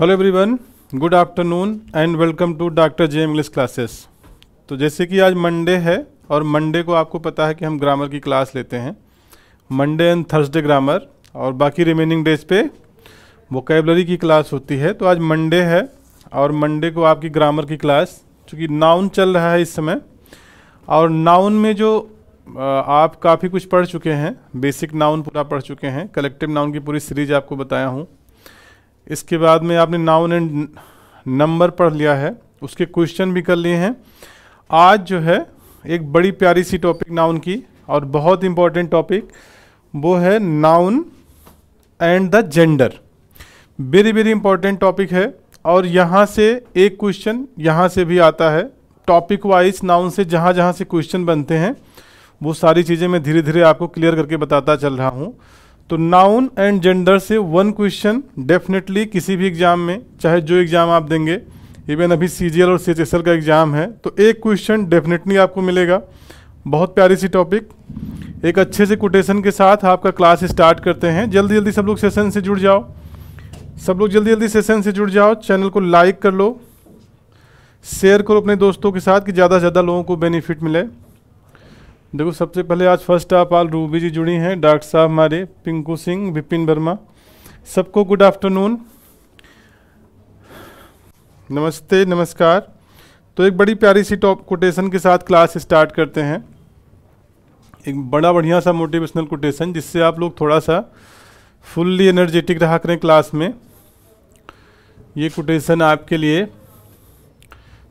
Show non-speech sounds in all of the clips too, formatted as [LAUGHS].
Hello everyone good afternoon and welcome to doctor J English classes तो जैसे कि आज मंडे है और मंडे को आपको पता है कि हम ग्रामर की क्लास लेते हैं मंडे एंड थर्सडे ग्रामर और बाकी रिमेनिंग डेज पे वोकेबलरी की क्लास होती है तो आज मंडे है और मंडे को आपकी ग्रामर की क्लास चूँकि नाउन चल रहा है इस समय और नाउन में जो आप काफ़ी कुछ पढ़ चुके हैं बेसिक नाउन पूरा पढ़ चुके हैं कलेक्टिव नाउन की पूरी सीरीज आपको बताया हूँ इसके बाद में आपने नाउन एंड नंबर पढ़ लिया है उसके क्वेश्चन भी कर लिए हैं आज जो है एक बड़ी प्यारी सी टॉपिक नाउन की और बहुत इम्पॉर्टेंट टॉपिक वो है noun and the gender very very important topic है और यहाँ से एक क्वेश्चन यहाँ से भी आता है टॉपिक वाइज नाउन से जहाँ जहाँ से क्वेश्चन बनते हैं वो सारी चीज़ें मैं धीरे धीरे आपको क्लियर करके बताता चल रहा हूँ तो नाउन एंड जेंडर से वन क्वेश्चन डेफिनेटली किसी भी एग्जाम में चाहे जो एग्जाम आप देंगे इवन अभी सी और सी का एग्ज़ाम है तो एक क्वेश्चन डेफिनेटली आपको मिलेगा बहुत प्यारी सी टॉपिक एक अच्छे से कोटेशन के साथ आपका क्लास स्टार्ट करते हैं जल्दी जल्दी सब लोग सेशन से जुड़ जाओ सब लोग जल्दी जल्दी सेशन से जुड़ जाओ चैनल को लाइक कर लो शेयर करो अपने दोस्तों के साथ कि ज़्यादा से ज़्यादा लोगों को बेनिफिट मिले देखो सबसे पहले आज फर्स्ट आप आल रूबी जी जुड़ी हैं डॉक्टर साहब हमारे पिंकू सिंह विपिन वर्मा सबको गुड आफ्टरनून नमस्ते नमस्कार तो एक बड़ी प्यारी सी टॉप कोटेशन के साथ क्लास स्टार्ट करते हैं एक बड़ा बढ़िया सा मोटिवेशनल कोटेशन जिससे आप लोग थोड़ा सा फुल्ली एनर्जेटिक रहा करें क्लास में ये कोटेशन आपके लिए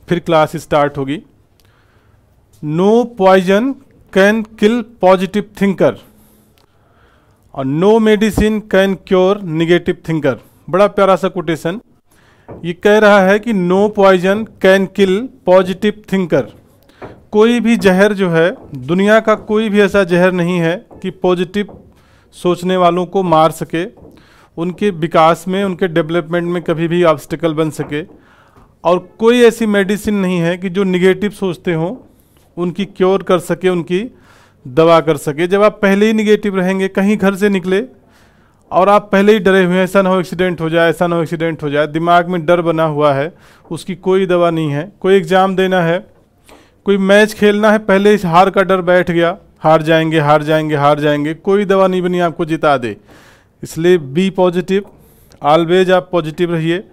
फिर क्लास स्टार्ट होगी no poison can kill positive thinker और no medicine can cure negative thinker बड़ा प्यारा सा कोटेशन ये कह रहा है कि no poison can kill positive thinker कोई भी जहर जो है दुनिया का कोई भी ऐसा जहर नहीं है कि पॉजिटिव सोचने वालों को मार सके उनके विकास में उनके डेवलपमेंट में कभी भी ऑब्स्टिकल बन सके और कोई ऐसी मेडिसिन नहीं है कि जो निगेटिव सोचते हों उनकी क्योर कर सके उनकी दवा कर सके जब आप पहले ही निगेटिव रहेंगे कहीं घर से निकले और आप पहले ही डरे हुए हैं ऐसा ना हो एक्सीडेंट हो जाए ऐसा ना हो एक्सीडेंट हो जाए दिमाग में डर बना हुआ है उसकी कोई दवा नहीं है कोई एग्ज़ाम देना है कोई मैच खेलना है पहले इस हार का डर बैठ गया हार जाएंगे हार जाएंगे हार जाएंगे कोई दवा नहीं बनी आपको जिता दे इसलिए बी पॉजिटिव ऑलवेज आप पॉजिटिव रहिए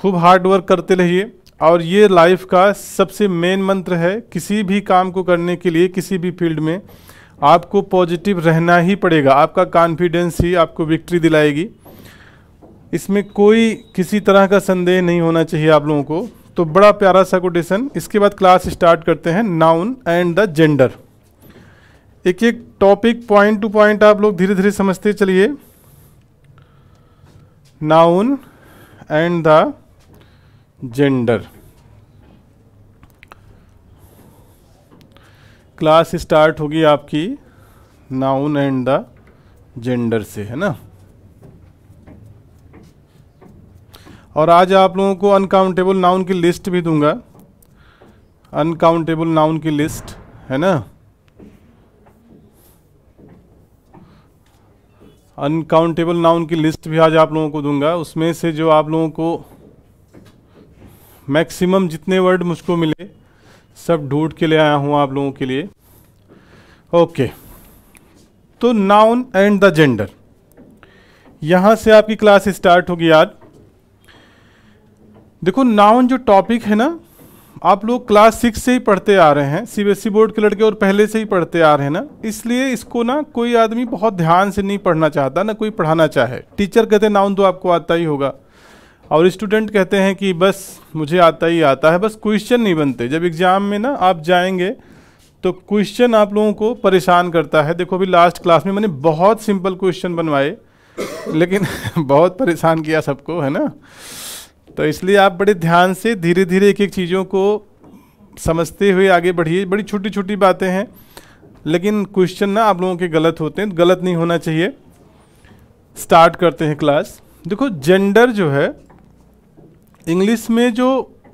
खूब हार्ड वर्क करते रहिए और ये लाइफ का सबसे मेन मंत्र है किसी भी काम को करने के लिए किसी भी फील्ड में आपको पॉजिटिव रहना ही पड़ेगा आपका कॉन्फिडेंस ही आपको विक्ट्री दिलाएगी इसमें कोई किसी तरह का संदेह नहीं होना चाहिए आप लोगों को तो बड़ा प्यारा सा कोटेशन इसके बाद क्लास स्टार्ट करते हैं नाउन एंड द जेंडर एक एक टॉपिक पॉइंट टू पॉइंट आप लोग धीरे धीरे समझते चलिए noun and the gender class start होगी आपकी नाउन एंड द जेंडर से है ना और आज आप लोगों को अनकाउंटेबल नाउन की लिस्ट भी दूंगा अनकाउंटेबल नाउन की लिस्ट है ना अनकाउंटेबल नाउन की लिस्ट भी आज आप लोगों को दूंगा उसमें से जो आप लोगों को मैक्सिमम जितने वर्ड मुझको मिले सब ढूंढ के ले आया हूँ आप लोगों के लिए ओके okay. तो नाउन एंड द जेंडर यहाँ से आपकी क्लास स्टार्ट होगी आज देखो नाउन जो टॉपिक है ना आप लोग क्लास सिक्स से ही पढ़ते आ रहे हैं सीबीएसई e बोर्ड के लड़के और पहले से ही पढ़ते आ रहे हैं ना इसलिए इसको ना कोई आदमी बहुत ध्यान से नहीं पढ़ना चाहता ना कोई पढ़ाना चाहे टीचर कहते नाउन तो आपको आता ही होगा और स्टूडेंट कहते हैं कि बस मुझे आता ही आता है बस क्वेश्चन नहीं बनते जब एग्ज़ाम में ना आप जाएंगे तो क्वेश्चन आप लोगों को परेशान करता है देखो अभी लास्ट क्लास में मैंने बहुत सिंपल क्वेश्चन बनवाए लेकिन [LAUGHS] बहुत परेशान किया सबको है ना तो इसलिए आप बड़े ध्यान से धीरे धीरे एक एक चीज़ों को समझते हुए आगे बढ़िए बड़ी छोटी छोटी बातें हैं लेकिन क्वेश्चन ना आप लोगों के गलत होते हैं गलत नहीं होना चाहिए स्टार्ट करते हैं क्लास देखो जेंडर जो है इंग्लिश में जो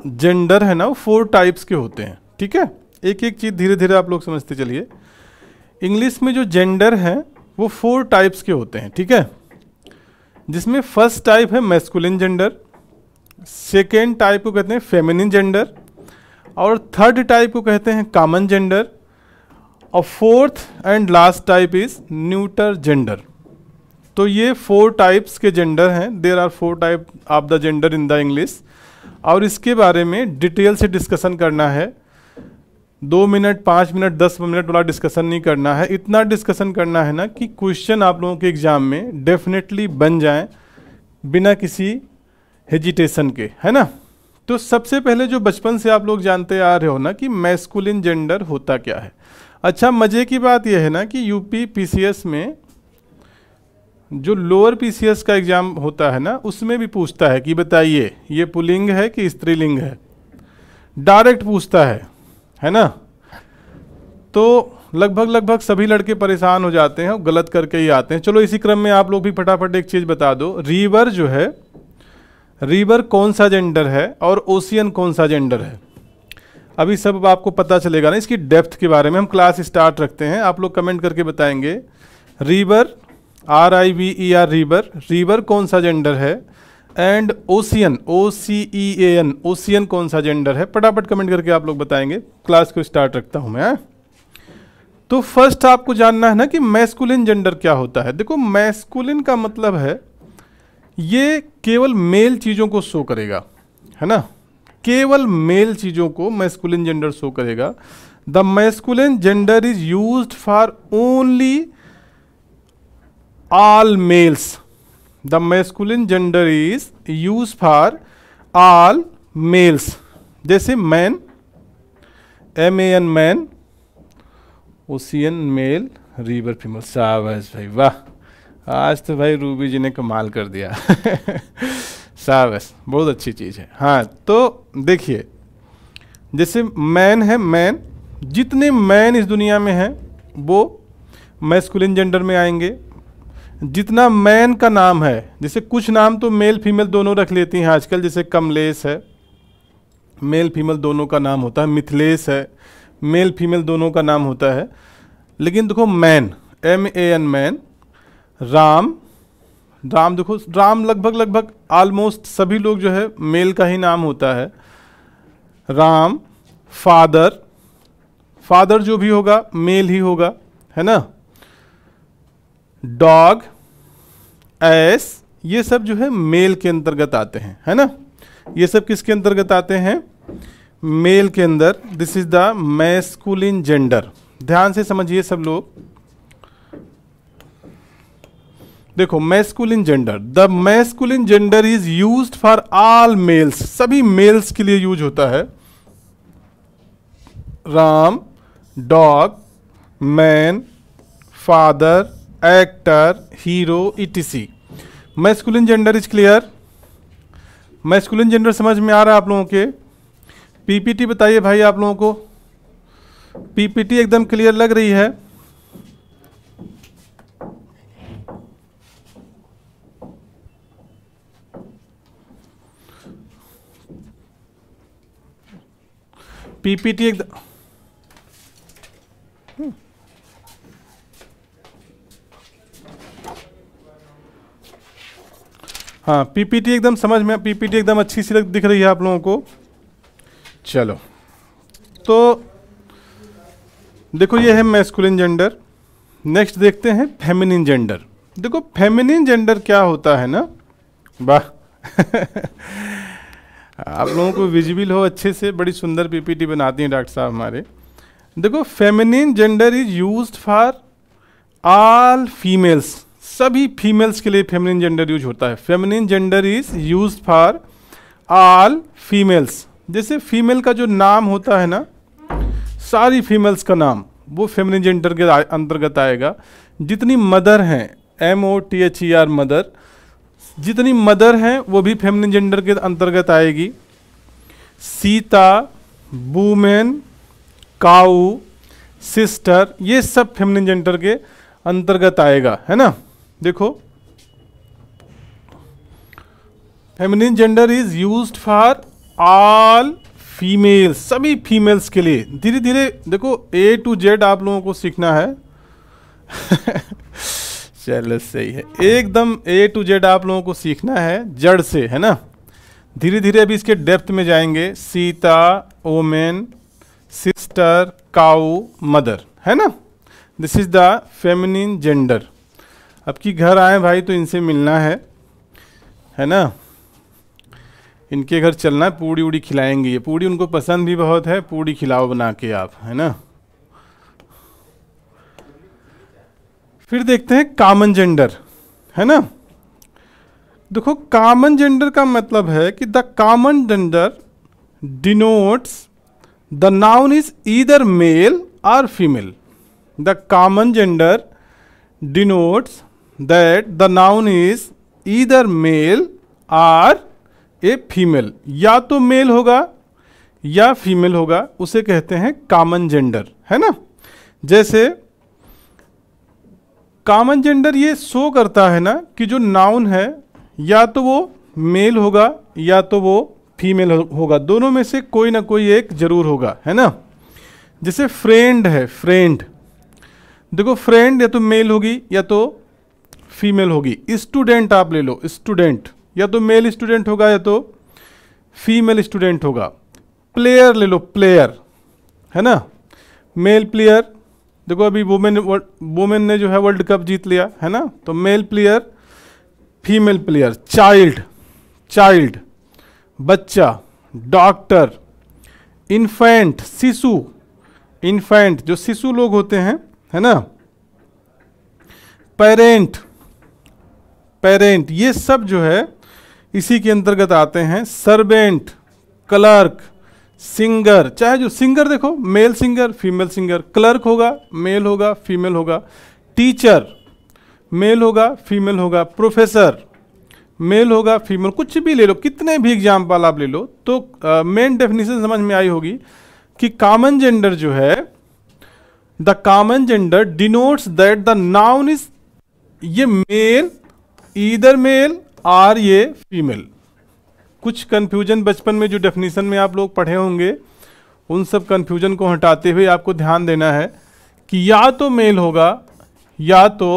जेंडर है ना वो फोर टाइप्स के होते हैं ठीक है एक एक चीज़ धीरे धीरे आप लोग समझते चलिए इंग्लिश में जो जेंडर हैं वो फोर टाइप्स के होते हैं ठीक है जिसमें फर्स्ट टाइप है मेस्कुलिन जेंडर सेकेंड टाइप को कहते हैं फेमिनिन जेंडर और थर्ड टाइप को कहते हैं कॉमन जेंडर और fourth and last type is neuter gender तो ये फोर टाइप्स के जेंडर हैं there are four type of the gender in the English और इसके बारे में डिटेल से डिस्कशन करना है दो मिनट पाँच मिनट दस मिनट वाला डिस्कशन नहीं करना है इतना डिस्कशन करना है ना कि क्वेश्चन आप लोगों के एग्ज़ाम में डेफिनेटली बन जाए बिना किसी हेजिटेशन के है ना तो सबसे पहले जो बचपन से आप लोग जानते आ रहे हो ना कि मैस्कुलिन जेंडर होता क्या है अच्छा मज़े की बात यह है ना कि यूपी पीसीएस में जो लोअर पीसीएस का एग्ज़ाम होता है ना उसमें भी पूछता है कि बताइए ये पुलिंग है कि स्त्रीलिंग है डायरेक्ट पूछता है है ना तो लगभग लगभग सभी लड़के परेशान हो जाते हैं और गलत करके ही आते हैं चलो इसी क्रम में आप लोग भी फटाफट एक चीज़ बता दो रिवर जो है रिवर कौन सा जेंडर है और ओशियन कौन सा जेंडर है अभी सब आपको पता चलेगा ना इसकी डेप्थ के बारे में हम क्लास स्टार्ट रखते हैं आप लोग कमेंट करके बताएंगे river R I V E R river river कौन सा जेंडर है and ocean O C E A N ocean कौन सा जेंडर है फटाफट कमेंट करके आप लोग बताएंगे क्लास को स्टार्ट रखता हूं मैं हाँ। तो फर्स्ट आपको जानना है ना कि मैस्कुलिन जेंडर क्या होता है देखो मैस्कुलिन का मतलब है ये केवल मेल चीज़ों को शो करेगा है ना केवल मेल चीज़ों को मैस्कुलिन जेंडर शो करेगा the masculine gender is use for only all males the masculine gender is use for all males जैसे man M A N man ocean male river female शाबाश भाई वाह आज तो भाई रूबी जी ने कमाल कर दिया शाबाश [LAUGHS] बहुत अच्छी चीज़ है हाँ तो देखिए जैसे मैन है मैन जितने मैन इस दुनिया में हैं वो मैस्कुलिन जेंडर में आएंगे जितना मैन का नाम है जैसे कुछ नाम तो मेल फीमेल दोनों रख लेती हैं आजकल जैसे कमलेश है मेल फीमेल दोनों का नाम होता है मिथिलेश है मेल फीमेल दोनों का नाम होता है लेकिन देखो man M A N man Ram Ram देखो राम लगभग लगभग ऑलमोस्ट सभी लोग जो है मेल का ही नाम होता है राम फादर फादर जो भी होगा मेल ही होगा है ना डॉग एस ये सब जो है मेल के अंतर्गत आते हैं है ना ये सब किसके अंतर्गत आते हैं मेल के अंदर this is the masculine gender ध्यान से समझिए सब लोग देखो masculine gender the masculine gender is use for all males सभी मेल्स के लिए यूज होता है Ram dog man father actor hero etc masculine gender is clear masculine gender समझ में आ रहा है आप लोगों के पीपीटी बताइए भाई आप लोगों को पीपीटी एकदम क्लियर लग रही है पीपीटी एकदम हाँ पीपीटी एकदम समझ में पीपीटी एकदम अच्छी सी दिख रही है आप लोगों को चलो तो देखो ये है मैस्कुलिन जेंडर नेक्स्ट देखते हैं फेमिनिन जेंडर देखो फेमिनिन जेंडर क्या होता है ना वाह [LAUGHS] आप लोगों को विजिबल हो अच्छे से बड़ी सुंदर पीपीटी बनाती हैं डॉक्टर साहब हमारे देखो feminine gender is used for all females सभी फीमेल्स के लिए फेमिनिन जेंडर यूज होता है feminine gender is use for all females जैसे फीमेल का जो नाम होता है ना सारी फीमेल्स का नाम वो फेमिनिन जेंडर के अंतर्गत आएगा जितनी मदर हैं M O T H E R mother जितनी मदर हैं वो भी फेमिनिन जेंडर के अंतर्गत आएगी सीता वूमेन काऊ सिस्टर ये सब फेमिनिन जेंडर के अंतर्गत आएगा है ना देखो feminine gender is use for all female सभी फीमेल्स के लिए धीरे धीरे देखो ए टू जेड आप लोगों को सीखना है [LAUGHS] चलो सही है एकदम ए टू जेड आप लोगों को सीखना है जड़ से है ना धीरे धीरे अभी इसके डेप्थ में जाएंगे Sita woman sister cow mother है ना this is the feminine gender अब कि घर आए भाई तो इनसे मिलना है है ना इनके घर चलना है पूड़ी उड़ी खिलाएंगे ये पूड़ी उनको पसंद भी बहुत है पूड़ी खिलाओ बना के आप है ना फिर देखते हैं कामन जेंडर है ना देखो कामन जेंडर का मतलब है कि the common gender denotes the noun is either male और female the common gender denotes that the noun is either male or a female या तो मेल होगा या फीमेल होगा उसे कहते हैं कॉमन जेंडर है ना जैसे कॉमन जेंडर ये शो करता है ना कि जो नाउन है या तो वो मेल होगा या तो वो फीमेल होगा दोनों में से कोई ना कोई एक जरूर होगा है ना जैसे फ्रेंड है फ्रेंड देखो फ्रेंड या तो मेल होगी या तो फीमेल होगी स्टूडेंट आप ले लो स्टूडेंट या तो मेल स्टूडेंट होगा या तो फीमेल स्टूडेंट होगा प्लेयर ले लो प्लेयर है ना मेल प्लेयर देखो अभी वुमेन वुमेन ने जो है वर्ल्ड कप जीत लिया है ना तो male player female player child child बच्चा डॉक्टर इन्फेंट शिशु इन्फेंट जो शिशु लोग होते हैं है ना पेरेंट पेरेंट ये सब जो है इसी के अंतर्गत आते हैं सर्वेंट क्लर्क सिंगर चाहे जो सिंगर देखो male singer female singer clerk होगा मेल होगा फीमेल होगा टीचर मेल होगा फीमेल होगा प्रोफेसर मेल होगा फीमेल कुछ भी ले लो कितने भी एग्जाम्पल आप ले लो तो मेन uh, डेफिनेशन समझ में आई होगी कि कॉमन जेंडर जो है the common gender denotes that the noun is ये मेल ईदर मेल आर ये फीमेल कुछ कन्फ्यूजन बचपन में जो डेफिनेशन में आप लोग पढ़े होंगे उन सब कन्फ्यूजन को हटाते हुए आपको ध्यान देना है कि या तो मेल होगा या तो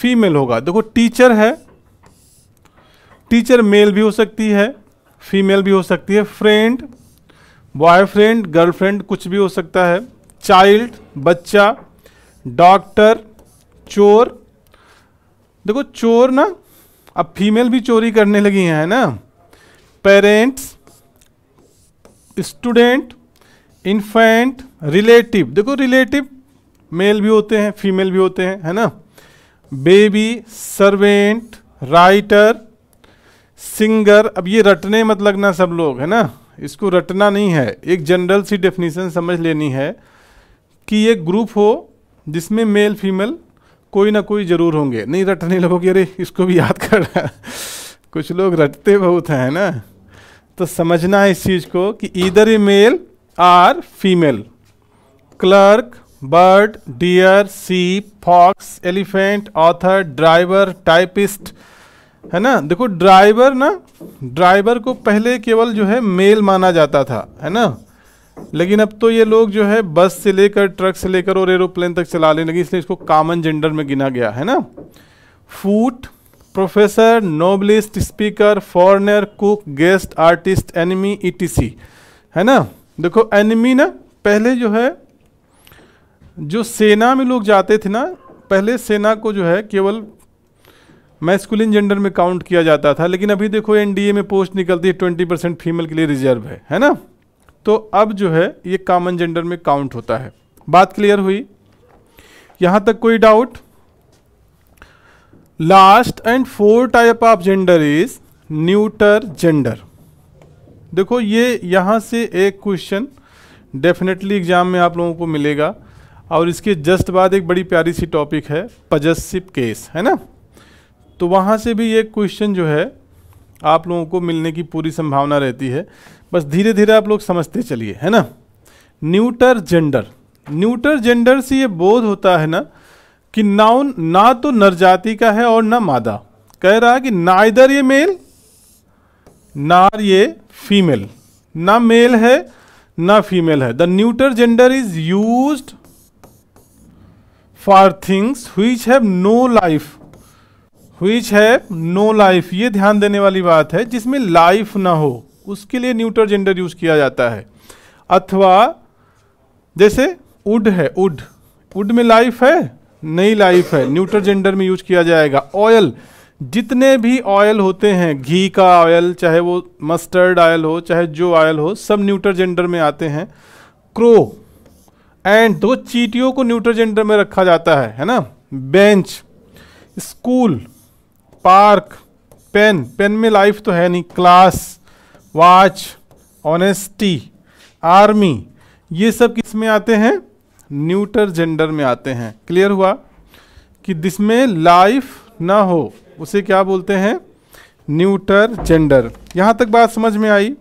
फीमेल होगा देखो टीचर है टीचर मेल भी हो सकती है फीमेल भी हो सकती है फ्रेंड बॉयफ्रेंड गर्लफ्रेंड कुछ भी हो सकता है चाइल्ड बच्चा डॉक्टर चोर देखो चोर ना अब फीमेल भी चोरी करने लगी है ना पेरेंट्स स्टूडेंट इन्फेंट रिलेटिव देखो रिलेटिव मेल भी होते हैं फीमेल भी होते हैं है ना बेबी सर्वेंट राइटर सिंगर अब ये रटने मत लगना सब लोग है ना इसको रटना नहीं है एक जनरल सी डेफिनेशन समझ लेनी है कि ये ग्रुप हो जिसमें मेल फीमेल कोई ना कोई ज़रूर होंगे नहीं रटने लगोगे अरे इसको भी याद करना कुछ लोग रटते बहुत हैं ना तो समझना है इस चीज़ को कि इधर ही male or female clerk bird deer sheep fox elephant author driver typist है ना देखो ड्राइवर ना ड्राइवर को पहले केवल जो है मेल माना जाता था है ना लेकिन अब तो ये लोग जो है बस से लेकर ट्रक से लेकर और एरोप्लेन तक लेने लगे इसलिए इसको कॉमन जेंडर में गिना गया है ना foot professor novelist speaker foreigner cook guest artist enemy etc है ना देखो एनिमी ना पहले जो है जो सेना में लोग जाते थे ना पहले सेना को जो है केवल मैस्कुलिन जेंडर में काउंट किया जाता था लेकिन अभी देखो एनडीए में पोस्ट निकलती है ट्वेंटी परसेंट फीमेल के लिए रिजर्व है है ना तो अब जो है ये कॉमन जेंडर में काउंट होता है बात क्लियर हुई यहां तक कोई doubt last and four type of gender is neuter gender देखो ये यहां से एक क्वेश्चन डेफिनेटली एग्जाम में आप लोगों को मिलेगा और इसके जस्ट बाद एक बड़ी प्यारी सी टॉपिक है पजस्सिप केस है ना तो वहां से भी ये क्वेश्चन जो है आप लोगों को मिलने की पूरी संभावना रहती है बस धीरे धीरे आप लोग समझते चलिए है ना न्यूटर जेंडर न्यूटर जेंडर से ये बोध होता है ना कि नाउन ना तो नर जाति का है और ना मादा कह रहा है कि ना इधर ये मेल ना ये फीमेल ना मेल है ना फीमेल है the neuter gender is use for things which have no life which है नो लाइफ ये ध्यान देने वाली बात है जिसमें लाइफ ना हो उसके लिए न्यूटर जेंडर यूज किया जाता है अथवा जैसे उड है उड उड में लाइफ है नई लाइफ है न्यूटर जेंडर में यूज किया जाएगा ऑयल जितने भी ऑयल होते हैं घी का ऑयल चाहे वो मस्टर्ड ऑयल हो चाहे जो ऑयल हो सब न्यूटर जेंडर में आते हैं क्रो एंड दो चीटियों को न्यूटर जेंडर में रखा जाता है है ना bench school park pen pen में लाइफ तो है नहीं क्लास वॉच ऑनेस्टी आर्मी ये सब किस में आते हैं न्यूटर जेंडर में आते हैं क्लियर हुआ कि जिसमें लाइफ ना हो उसे क्या बोलते हैं न्यूटर जेंडर यहाँ तक बात समझ में आई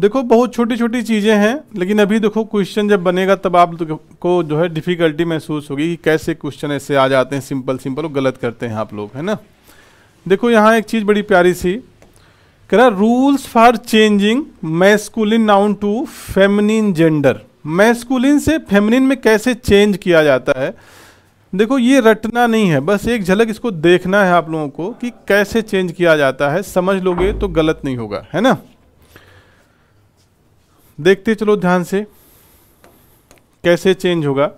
देखो बहुत छोटी छोटी चीज़ें हैं लेकिन अभी देखो क्वेश्चन जब बनेगा तब आप को जो है डिफ़िकल्टी महसूस होगी कि कैसे क्वेश्चन ऐसे आ जाते हैं सिंपल सिंपल गलत करते हैं आप लोग है ना देखो यहाँ एक चीज़ बड़ी प्यारी सी करा rules for changing masculine noun to feminine gender masculine से फेमिनिन में कैसे चेंज किया जाता है देखो ये रटना नहीं है बस एक झलक इसको देखना है आप लोगों को कि कैसे चेंज किया जाता है समझ लोगे तो गलत नहीं होगा है ना देखते चलो ध्यान से कैसे चेंज होगा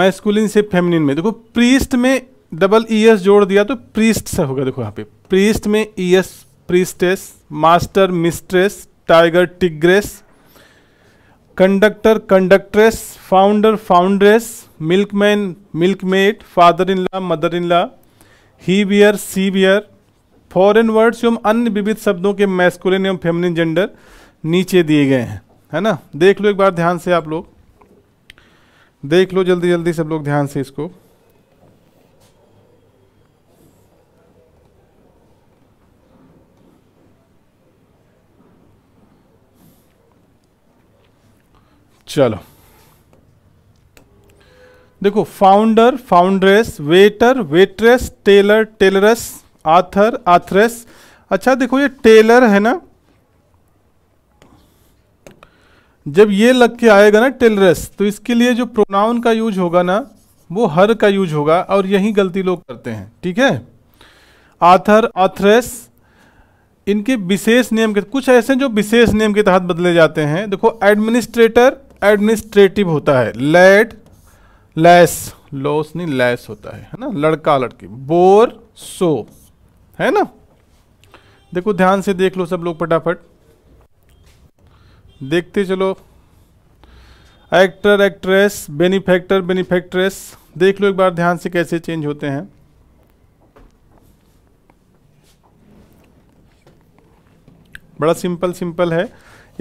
मैस्कुलिन से फेमिनिन में देखो प्रीस्ट में डबल ई एस जोड़ दिया तो प्रीस्ट सा होगा देखो यहाँ पे प्रीस्ट में E S priestess master mistress tiger tigress conductor conductress founder foundress milkman milkmaid father in law mother in law he bear she bear foreign words एवं अन्य विविध शब्दों के मैस्कुलिन एवं फेमिनिन जेंडर नीचे दिए गए हैं है ना देख लो एक बार ध्यान से आप लोग देख लो जल्दी जल्दी सब लोग ध्यान से इसको चलो देखो founder foundress waiter waitress tailor tailoress author authoress अच्छा देखो ये टेलर है ना जब ये लग के आएगा ना टेलरस तो इसके लिए जो प्रोनाउन का यूज होगा ना वो हर का यूज होगा और यही गलती लोग करते हैं ठीक है आथर ऑथरेस इनके विशेष नियम के कुछ ऐसे जो विशेष नियम के तहत बदले जाते हैं देखो एडमिनिस्ट्रेटर एडमिनिस्ट्रेटिव होता है लेड लैस लॉस नहीं लैस होता है है ना लड़का लड़की बोर सो है ना देखो ध्यान से देख लो सब लोग फटाफट देखते चलो एक्टर एक्ट्रेस बेनिफैक्टर बेनिफैक्ट्रेस देख लो एक बार ध्यान से कैसे चेंज होते हैं बड़ा सिंपल सिंपल है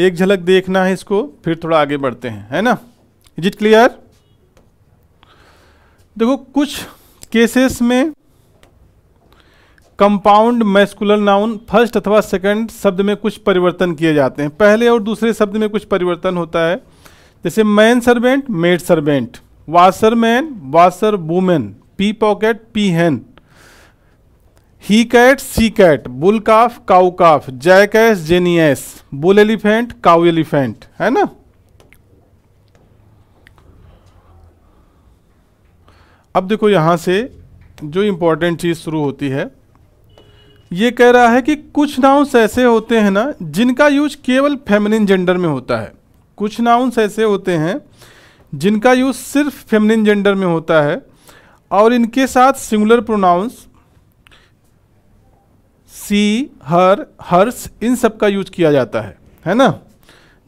एक झलक देखना है इसको फिर थोड़ा आगे बढ़ते हैं है ना इज इट क्लियर देखो कुछ केसेस में कंपाउंड मैस्कुलर नाउन फर्स्ट अथवा सेकंड शब्द में कुछ परिवर्तन किए जाते हैं पहले और दूसरे शब्द में कुछ परिवर्तन होता है जैसे man servant maid servant washerman washerwoman peacock peahen he cat she cat bull calf cow calf jackass genius bull elephant cow elephant है ना अब देखो यहां से जो इंपॉर्टेंट चीज़ शुरू होती है ये कह रहा है कि कुछ नाउंस ऐसे होते हैं ना जिनका यूज केवल फेमिनिन जेंडर में होता है कुछ नाउन्स ऐसे होते हैं जिनका यूज सिर्फ फेमिनिन जेंडर में होता है और इनके साथ singular pronouns she her hers इन सब का यूज किया जाता है है ना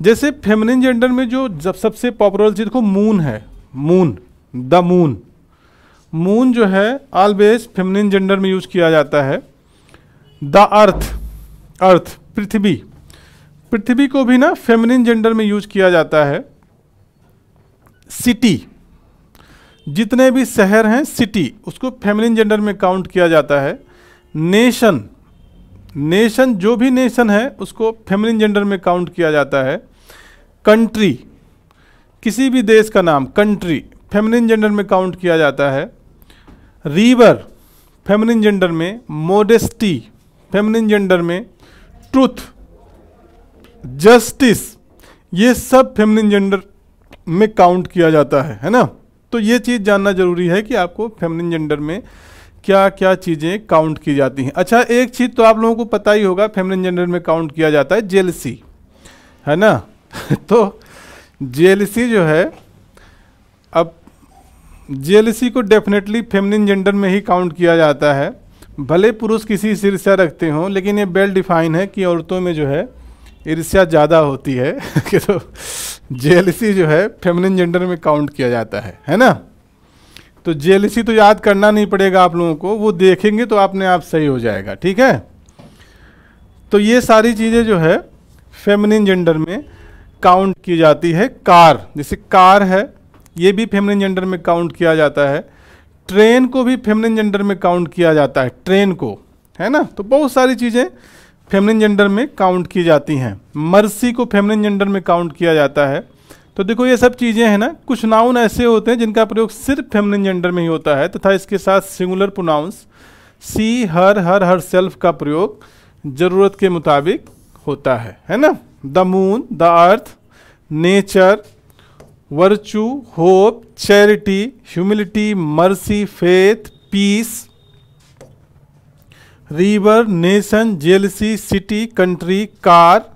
जैसे फेमिनिन जेंडर में जो जब सबसे पॉपुलर चीज़ को मून है मून द मून मून जो है ऑलवेज फेमिनिन जेंडर में यूज किया जाता है द अर्थ अर्थ पृथ्वी पृथ्वी को भी ना फेमिनिन जेंडर में यूज किया जाता है सिटी जितने भी शहर हैं सिटी उसको फेमिनिन जेंडर में काउंट किया जाता है नेशन नेशन जो भी नेशन है उसको फेमिनिन जेंडर में काउंट किया जाता है कंट्री किसी भी देश का नाम कंट्री फेमिनिन जेंडर में काउंट किया जाता है रिवर फेमिनिन जेंडर में मोडेस्टी फेमिनिन जेंडर में ट्रूथ जस्टिस ये सब फेमिनिन जेंडर में काउंट किया जाता है है ना तो ये चीज़ जानना ज़रूरी है कि आपको फेमिनिन जेंडर में क्या क्या चीज़ें काउंट की जाती हैं अच्छा एक चीज़ तो आप लोगों को पता ही होगा फेमिनिन जेंडर में काउंट किया जाता है जेलसी है ना [LAUGHS] तो जेलसी जो है अब जेलसी को डेफिनेटली फेमिनिन जेंडर में ही काउंट किया जाता है भले पुरुष किसी से ईर्ष्या रखते हों लेकिन ये वेल डिफाइन है कि औरतों में जो है ईर्ष्या ज़्यादा होती है [LAUGHS] कि तो जेलसी जो है फेमिनिन जेंडर में काउंट किया जाता है है ना तो जेलसी तो याद करना नहीं पड़ेगा आप लोगों को वो देखेंगे तो अपने आप सही हो जाएगा ठीक है तो ये सारी चीज़ें जो है फेमिनिन जेंडर में काउंट की जाती है कार जैसे कार है ये भी फेमिनिन जेंडर में काउंट किया जाता है ट्रेन को भी फेमिनिन जेंडर में काउंट किया जाता है ट्रेन को है ना तो बहुत सारी चीज़ें फेमिनिन जेंडर में काउंट की जाती हैं मर्सी को फेमिनिन जेंडर में काउंट किया जाता है तो देखो ये सब चीज़ें हैं ना कुछ नाउन ऐसे होते हैं जिनका प्रयोग सिर्फ फेमिनिन जेंडर में ही होता है तथा तो इसके साथ singular pronouns she her her herself का प्रयोग ज़रूरत के मुताबिक होता है है ना the moon the earth nature virtue hope charity humility mercy faith peace river nation jealousy city country car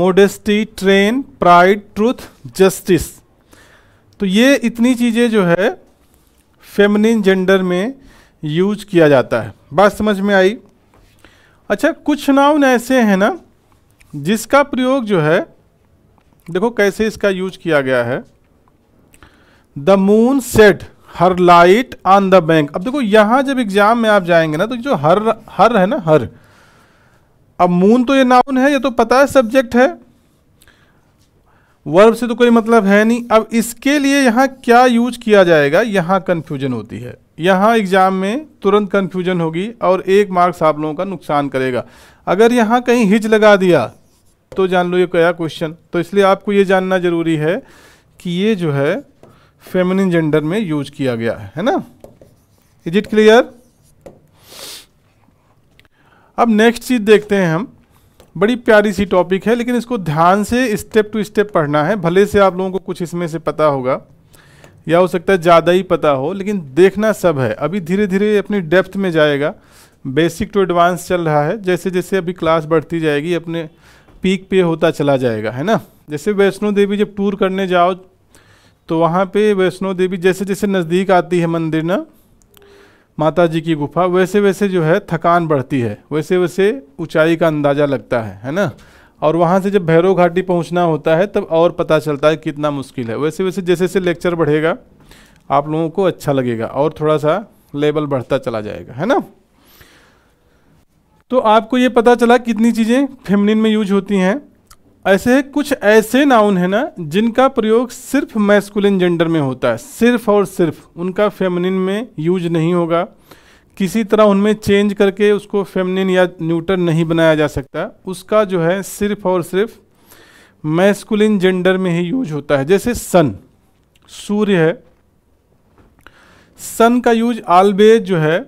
modesty train pride truth justice तो ये इतनी चीज़ें जो है फेमिनिन जेंडर में यूज किया जाता है बात समझ में आई अच्छा कुछ नाउन ऐसे हैं ना जिसका प्रयोग जो है देखो कैसे इसका यूज किया गया है the moon set her light on the bank अब देखो यहां जब एग्जाम में आप जाएंगे ना तो जो हर हर है ना हर अब मून तो ये नाउन है ये तो पता है सब्जेक्ट है वर्ब से तो कोई मतलब है नहीं अब इसके लिए यहां क्या यूज किया जाएगा यहां कंफ्यूजन होती है यहां एग्ज़ाम में तुरंत कंफ्यूजन होगी और एक मार्क्स आप लोगों का नुकसान करेगा अगर यहां कहीं हिज लगा दिया तो जान लो ये क्या क्वेश्चन तो इसलिए आपको ये जानना ज़रूरी है कि ये जो है फेमिनिन जेंडर में यूज किया गया है ना इज इट क्लियर अब नेक्स्ट चीज़ देखते हैं हम बड़ी प्यारी सी टॉपिक है लेकिन इसको ध्यान से स्टेप टू स्टेप पढ़ना है भले से आप लोगों को कुछ इसमें से पता होगा या हो सकता है ज़्यादा ही पता हो लेकिन देखना सब है अभी धीरे धीरे अपनी डेप्थ में जाएगा बेसिक टू एडवांस चल रहा है जैसे जैसे अभी क्लास बढ़ती जाएगी अपने पीक पे होता चला जाएगा है ना जैसे वैष्णो देवी जब टूर करने जाओ तो वहाँ पे वैष्णो देवी जैसे जैसे नज़दीक आती है मंदिर ना माता जी की गुफा वैसे वैसे जो है थकान बढ़ती है वैसे वैसे ऊंचाई का अंदाज़ा लगता है है ना और वहाँ से जब भैरव घाटी पहुँचना होता है तब और पता चलता है कितना मुश्किल है वैसे वैसे जैसे जैसे लेक्चर बढ़ेगा आप लोगों को अच्छा लगेगा और थोड़ा सा लेवल बढ़ता चला जाएगा है ना तो आपको ये पता चला कितनी चीज़ें फेमनिन में यूज होती हैं ऐसे कुछ ऐसे नाउन है ना जिनका प्रयोग सिर्फ मैस्कुलिन जेंडर में होता है सिर्फ और सिर्फ उनका फेमनिन में यूज नहीं होगा किसी तरह उनमें चेंज करके उसको फेमनिन या न्यूटर नहीं बनाया जा सकता उसका जो है सिर्फ और सिर्फ मैस्कुलिन जेंडर में ही यूज होता है जैसे सन सूर्य है सन का यूज ऑलवेज जो है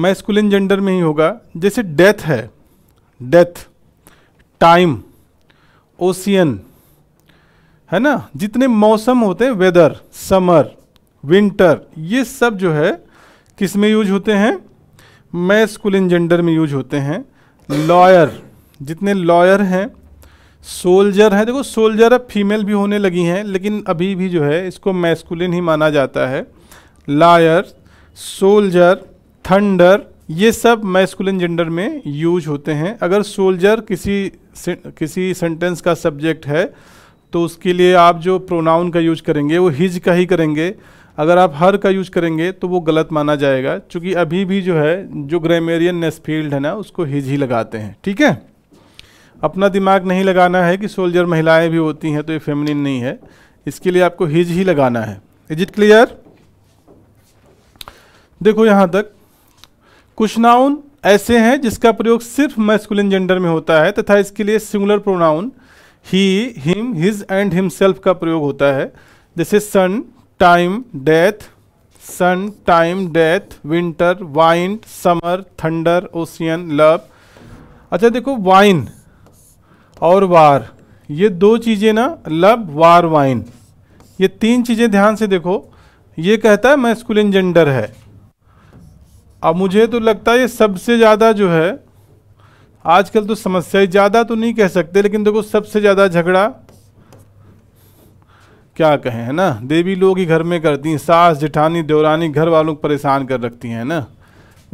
मैस्कुलिन जेंडर में ही होगा जैसे डेथ है डेथ टाइम ओशियन है ना जितने मौसम होते हैं वेदर समर विंटर ये सब जो है किस में यूज होते हैं मैस्कुलिन जेंडर में यूज होते हैं लॉयर जितने लॉयर हैं सोल्जर है देखो सोल्जर अब फीमेल भी होने लगी हैं लेकिन अभी भी जो है इसको मैस्कुलिन ही माना जाता है लायर सोल्जर थंडर ये सब मैस्कुलिन जेंडर में यूज होते हैं अगर सोल्जर किसी से, किसी सेंटेंस का सब्जेक्ट है तो उसके लिए आप जो प्रोनाउन का यूज करेंगे वो हिज का ही करेंगे अगर आप हर का यूज करेंगे तो वो गलत माना जाएगा क्योंकि अभी भी जो है जो ग्रामेरियन नेसफील्ड है ना उसको हिज ही लगाते हैं ठीक है अपना दिमाग नहीं लगाना है कि सोल्जर महिलाएं भी होती हैं तो ये फेमिनिन नहीं है इसके लिए आपको हिज ही लगाना है इज इट क्लियर देखो यहाँ तक कुछ नाउन ऐसे हैं जिसका प्रयोग सिर्फ मैस्कुलिन जेंडर में होता है तथा इसके लिए singular pronoun he him his and himself का प्रयोग होता है जैसे sun time death sun time death winter wind summer thunder ocean love अच्छा देखो वाइन और वार ये दो चीज़ें ना लव वार वाइन ये तीन चीज़ें ध्यान से देखो ये कहता है मैस्कुलिन जेंडर है अब मुझे तो लगता है ये सबसे ज़्यादा जो है आजकल तो समस्या ज़्यादा तो नहीं कह सकते लेकिन देखो सबसे ज़्यादा झगड़ा क्या कहें है ना देवी लोग ही घर में करती हैं सास जिठानी देवरानी घर वालों को परेशान कर रखती हैं ना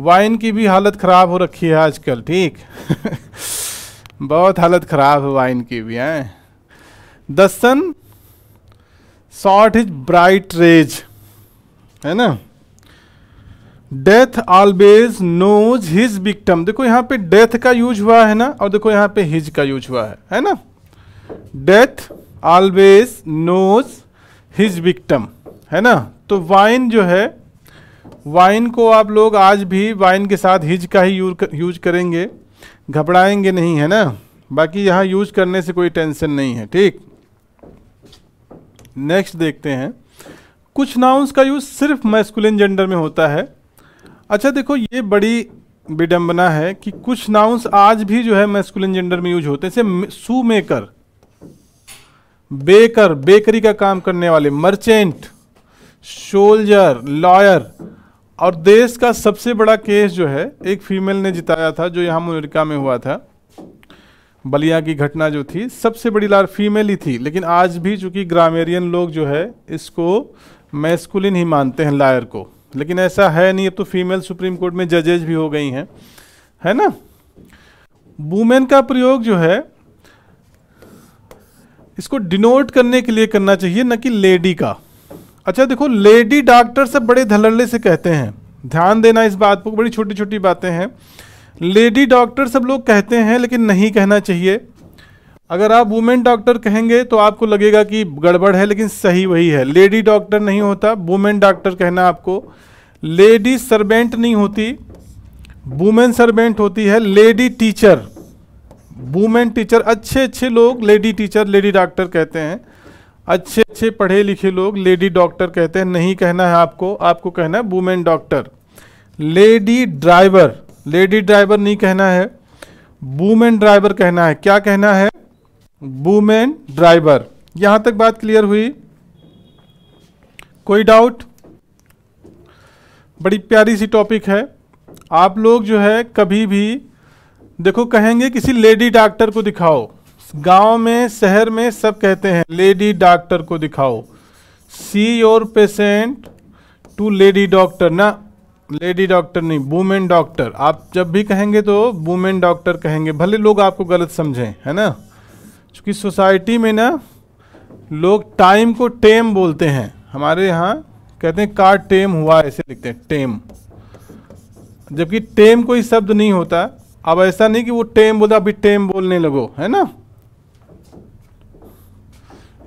वाइन की भी हालत ख़राब हो रखी है आजकल ठीक [LAUGHS] बहुत हालत ख़राब है वाइन की भी हैं the sun sun short is bright rays है ना death always knows his victim देखो यहां पे डेथ का यूज हुआ है ना और देखो यहां पे हिज का यूज हुआ है है ना death always knows his victim है ना तो वाइन जो है वाइन को आप लोग आज भी वाइन के साथ हिज का ही यूज करेंगे घबराएंगे नहीं है ना बाकी यहां यूज करने से कोई टेंशन नहीं है ठीक नेक्स्ट देखते हैं कुछ नाउन्स का यूज सिर्फ मैस्कुलिन जेंडर में होता है अच्छा देखो ये बड़ी विडम्बना है कि कुछ नाउंस आज भी जो है मैस्कुलिन जेंडर में यूज होते हैं जैसे सू मेकर बेकर बेकरी का काम करने वाले मर्चेंट सोल्जर लॉयर और देश का सबसे बड़ा केस जो है एक फीमेल ने जिताया था जो यहाँ अमेरिका में हुआ था बलिया की घटना जो थी सबसे बड़ी लार फीमेल ही थी लेकिन आज भी चूंकि ग्रामेरियन लोग जो है इसको मैस्कुलिन ही मानते हैं लायर को लेकिन ऐसा है नहीं अब तो फीमेल सुप्रीम कोर्ट में जजेज भी हो गई हैं है ना वुमेन का प्रयोग जो है इसको डिनोट करने के लिए करना चाहिए ना कि लेडी का अच्छा देखो लेडी डॉक्टर सब बड़े धलल्ले से कहते हैं ध्यान देना इस बात पर बड़ी छोटी छोटी बातें हैं लेडी डॉक्टर सब लोग कहते हैं लेकिन नहीं कहना चाहिए अगर आप वुमेन डॉक्टर कहेंगे तो आपको लगेगा कि गड़बड़ है लेकिन सही वही है लेडी डॉक्टर नहीं होता वुमेन डॉक्टर कहना आपको लेडी सर्वेंट नहीं होती वुमेन सर्वेंट होती है लेडी टीचर वुमेन टीचर अच्छे अच्छे लोग लेडी टीचर लेडी डॉक्टर कहते हैं अच्छे अच्छे पढ़े लिखे लोग लेडी डॉक्टर कहते हैं नहीं कहना है आपको आपको कहना है woman doctor lady driver lady driver नहीं कहना है वुमेन ड्राइवर कहना है क्या कहना है वूमेन ड्राइवर यहां तक बात क्लियर हुई कोई डाउट बड़ी प्यारी सी टॉपिक है आप लोग जो है कभी भी देखो कहेंगे किसी लेडी डॉक्टर को दिखाओ गांव में शहर में सब कहते हैं लेडी डॉक्टर को दिखाओ see your patient to lady doctor ना लेडी डॉक्टर नहीं वुमेन डॉक्टर आप जब भी कहेंगे तो वुमेन डॉक्टर कहेंगे भले लोग आपको गलत समझें है ना चूँकि सोसाइटी में ना लोग टाइम को टेम बोलते हैं हमारे यहाँ कहते हैं कार टेम हुआ ऐसे लिखते हैं टेम जबकि टेम कोई शब्द नहीं होता अब ऐसा नहीं कि वो टेम बोलता अभी टेम बोलने लगो है ना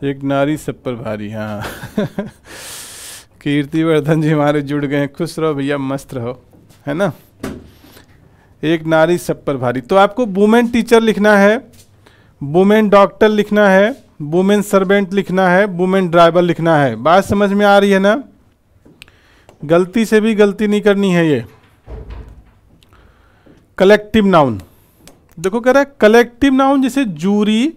एक नारी सब पर भारी हाँ [LAUGHS] कीर्तिवर्धन जी हमारे जुड़ गए खुश रहो भैया मस्त रहो है ना एक नारी सब पर भारी तो आपको वुमेन टीचर लिखना है वुमेन डॉक्टर लिखना है वुमेन सर्वेंट लिखना है वुमेन ड्राइवर लिखना है बात समझ में आ रही है ना गलती से भी गलती नहीं करनी है ये कलेक्टिव नाउन देखो कह रहा है कलेक्टिव नाउन जैसे jury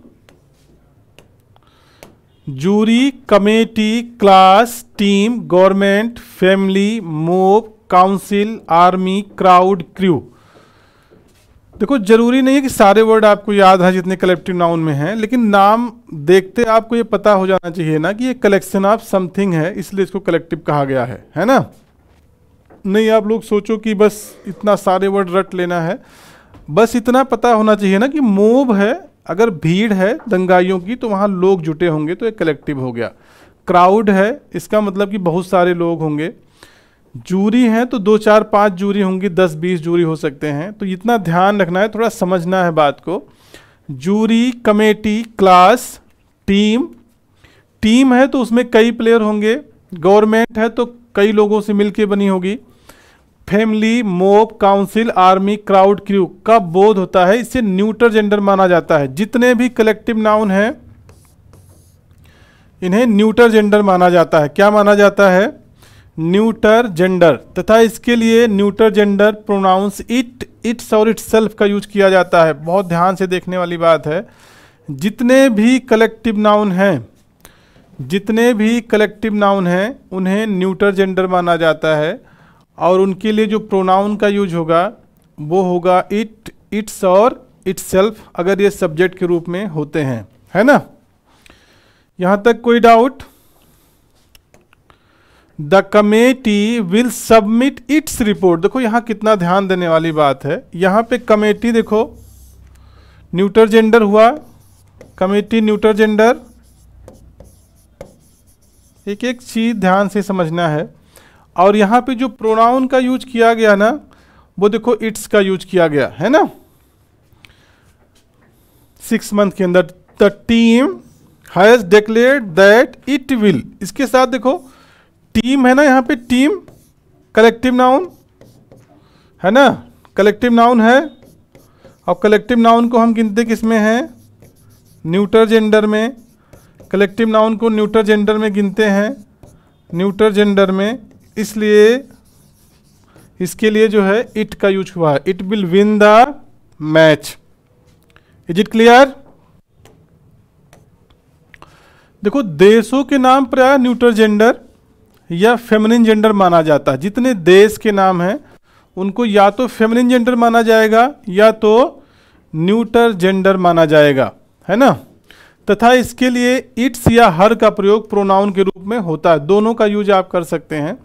jury committee class team government family mob council army crowd crew देखो जरूरी नहीं है कि सारे वर्ड आपको याद है जितने कलेक्टिव नाउन में हैं लेकिन नाम देखते आपको ये पता हो जाना चाहिए ना कि ये कलेक्शन ऑफ समथिंग है इसलिए इसको कलेक्टिव कहा गया है है ना नहीं आप लोग सोचो कि बस इतना सारे वर्ड रट लेना है बस इतना पता होना चाहिए ना कि मोब है अगर भीड़ है दंगाइयों की तो वहाँ लोग जुटे होंगे तो एक कलेक्टिव हो गया क्राउड है इसका मतलब कि बहुत सारे लोग होंगे जूरी हैं तो दो चार पाँच जूरी होंगी दस बीस जूरी हो सकते हैं तो इतना ध्यान रखना है थोड़ा समझना है बात को jury committee class team team है तो उसमें कई प्लेयर होंगे गवर्नमेंट है तो कई लोगों से मिलकर बनी होगी family mob council army crowd crew का बोध होता है इसे न्यूटर जेंडर माना जाता है जितने भी कलेक्टिव नाउन हैं इन्हें न्यूटर जेंडर माना जाता है क्या माना जाता है न्यूटर जेंडर तथा इसके लिए neuter gender pronouns it its और इट्स सेल्फ का यूज किया जाता है बहुत ध्यान से देखने वाली बात है जितने भी कलेक्टिव नाउन हैं जितने भी कलेक्टिव नाउन हैं उन्हें न्यूटर जेंडर माना जाता है और उनके लिए जो प्रोनाउन का यूज होगा वो होगा इट इट्स और इट्स सेल्फ अगर ये सब्जेक्ट के रूप में होते हैं है ना यहाँ तक कोई doubt the committee will submit its report देखो यहां कितना ध्यान देने वाली बात है यहां पे कमेटी देखो न्यूटर जेंडर हुआ कमेटी न्यूटर जेंडर एक एक चीज़ ध्यान से समझना है और यहां पे जो प्रोनाउन का यूज किया गया ना वो देखो इट्स का यूज किया गया है ना सिक्स मंथ के अंदर the team has declare that it will इसके साथ देखो टीम है ना यहाँ पे टीम कलेक्टिव नाउन है ना कलेक्टिव नाउन है और कलेक्टिव नाउन को हम गिनते किस में हैं न्यूटर जेंडर में कलेक्टिव नाउन को न्यूटर जेंडर में गिनते हैं न्यूटर जेंडर में इसलिए इसके लिए जो है इट का यूज हुआ है it will win the match is it clear देखो देशों के नाम पर आया न्यूटर जेंडर या फेमनिन जेंडर माना जाता है जितने देश के नाम हैं उनको या तो फेमिनिन जेंडर माना जाएगा या तो न्यूटर जेंडर माना जाएगा है ना तथा इसके लिए इट्स या हर का प्रयोग प्रोनाउन के रूप में होता है दोनों का यूज आप कर सकते हैं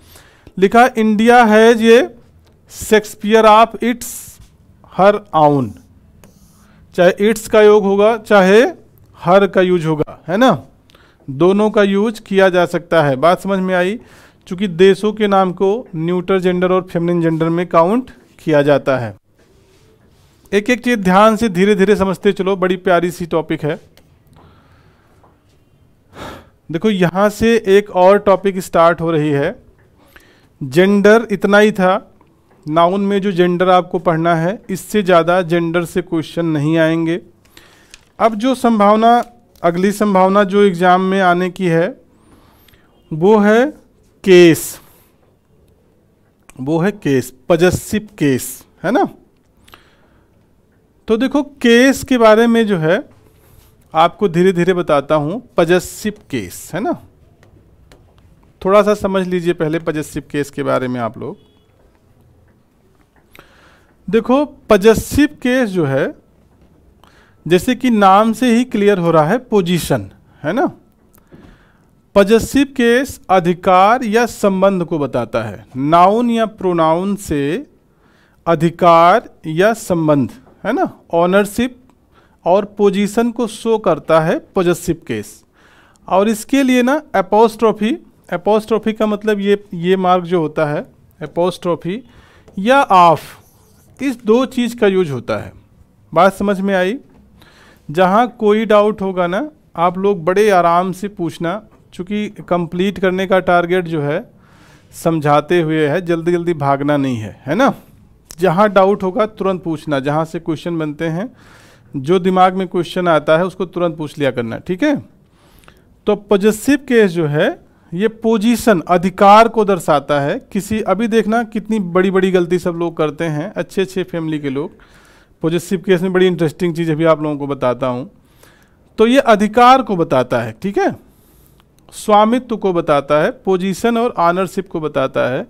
लिखा इंडिया है ये शेक्सपियर ऑफ इट्स हर आउन चाहे इट्स का योग होगा चाहे हर का यूज होगा है ना दोनों का यूज किया जा सकता है बात समझ में आई चूंकि देशों के नाम को न्यूटर जेंडर और फेमिनिन जेंडर में काउंट किया जाता है एक एक चीज़ ध्यान से धीरे धीरे समझते चलो बड़ी प्यारी सी टॉपिक है देखो यहां से एक और टॉपिक स्टार्ट हो रही है जेंडर इतना ही था नाउन में जो जेंडर आपको पढ़ना है इससे ज़्यादा जेंडर से क्वेश्चन नहीं आएंगे अब जो संभावना अगली संभावना जो एग्ज़ाम में आने की है वो है केस वो है केस पजस्सिप केस है ना तो देखो केस के बारे में जो है आपको धीरे धीरे बताता हूँ पजस्सिप केस है ना थोड़ा सा समझ लीजिए पहले पजस्सिप केस के बारे में आप लोग देखो पजस्सिप केस जो है जैसे कि नाम से ही क्लियर हो रहा है पोजीशन है ना पजस्सिव केस अधिकार या संबंध को बताता है नाउन या प्रोनाउन से अधिकार या संबंध है ना ऑनरशिप और पोजीशन को शो करता है पजस्सिव केस और इसके लिए ना एपोस्ट्रॉफी एपोस्ट्रॉफी का मतलब ये ये मार्ग जो होता है एपोस्ट्रॉफी या ऑफ इस दो चीज़ का यूज होता है बात समझ में आई जहाँ कोई डाउट होगा ना आप लोग बड़े आराम से पूछना चूँकि कंप्लीट करने का टारगेट जो है समझाते हुए है जल्दी जल्दी भागना नहीं है है ना जहाँ डाउट होगा तुरंत पूछना जहाँ से क्वेश्चन बनते हैं जो दिमाग में क्वेश्चन आता है उसको तुरंत पूछ लिया करना ठीक है तो पॉजिटिव केस जो है ये पोजीशन अधिकार को दर्शाता है किसी अभी देखना कितनी बड़ी बड़ी गलती सब लोग करते हैं अच्छे अच्छे फैमिली के लोग पोजेसिव केस में बड़ी इंटरेस्टिंग चीज़ अभी आप लोगों को बताता हूँ तो ये अधिकार को बताता है ठीक है स्वामित्व को बताता है पोजीशन और ऑनरशिप को बताता है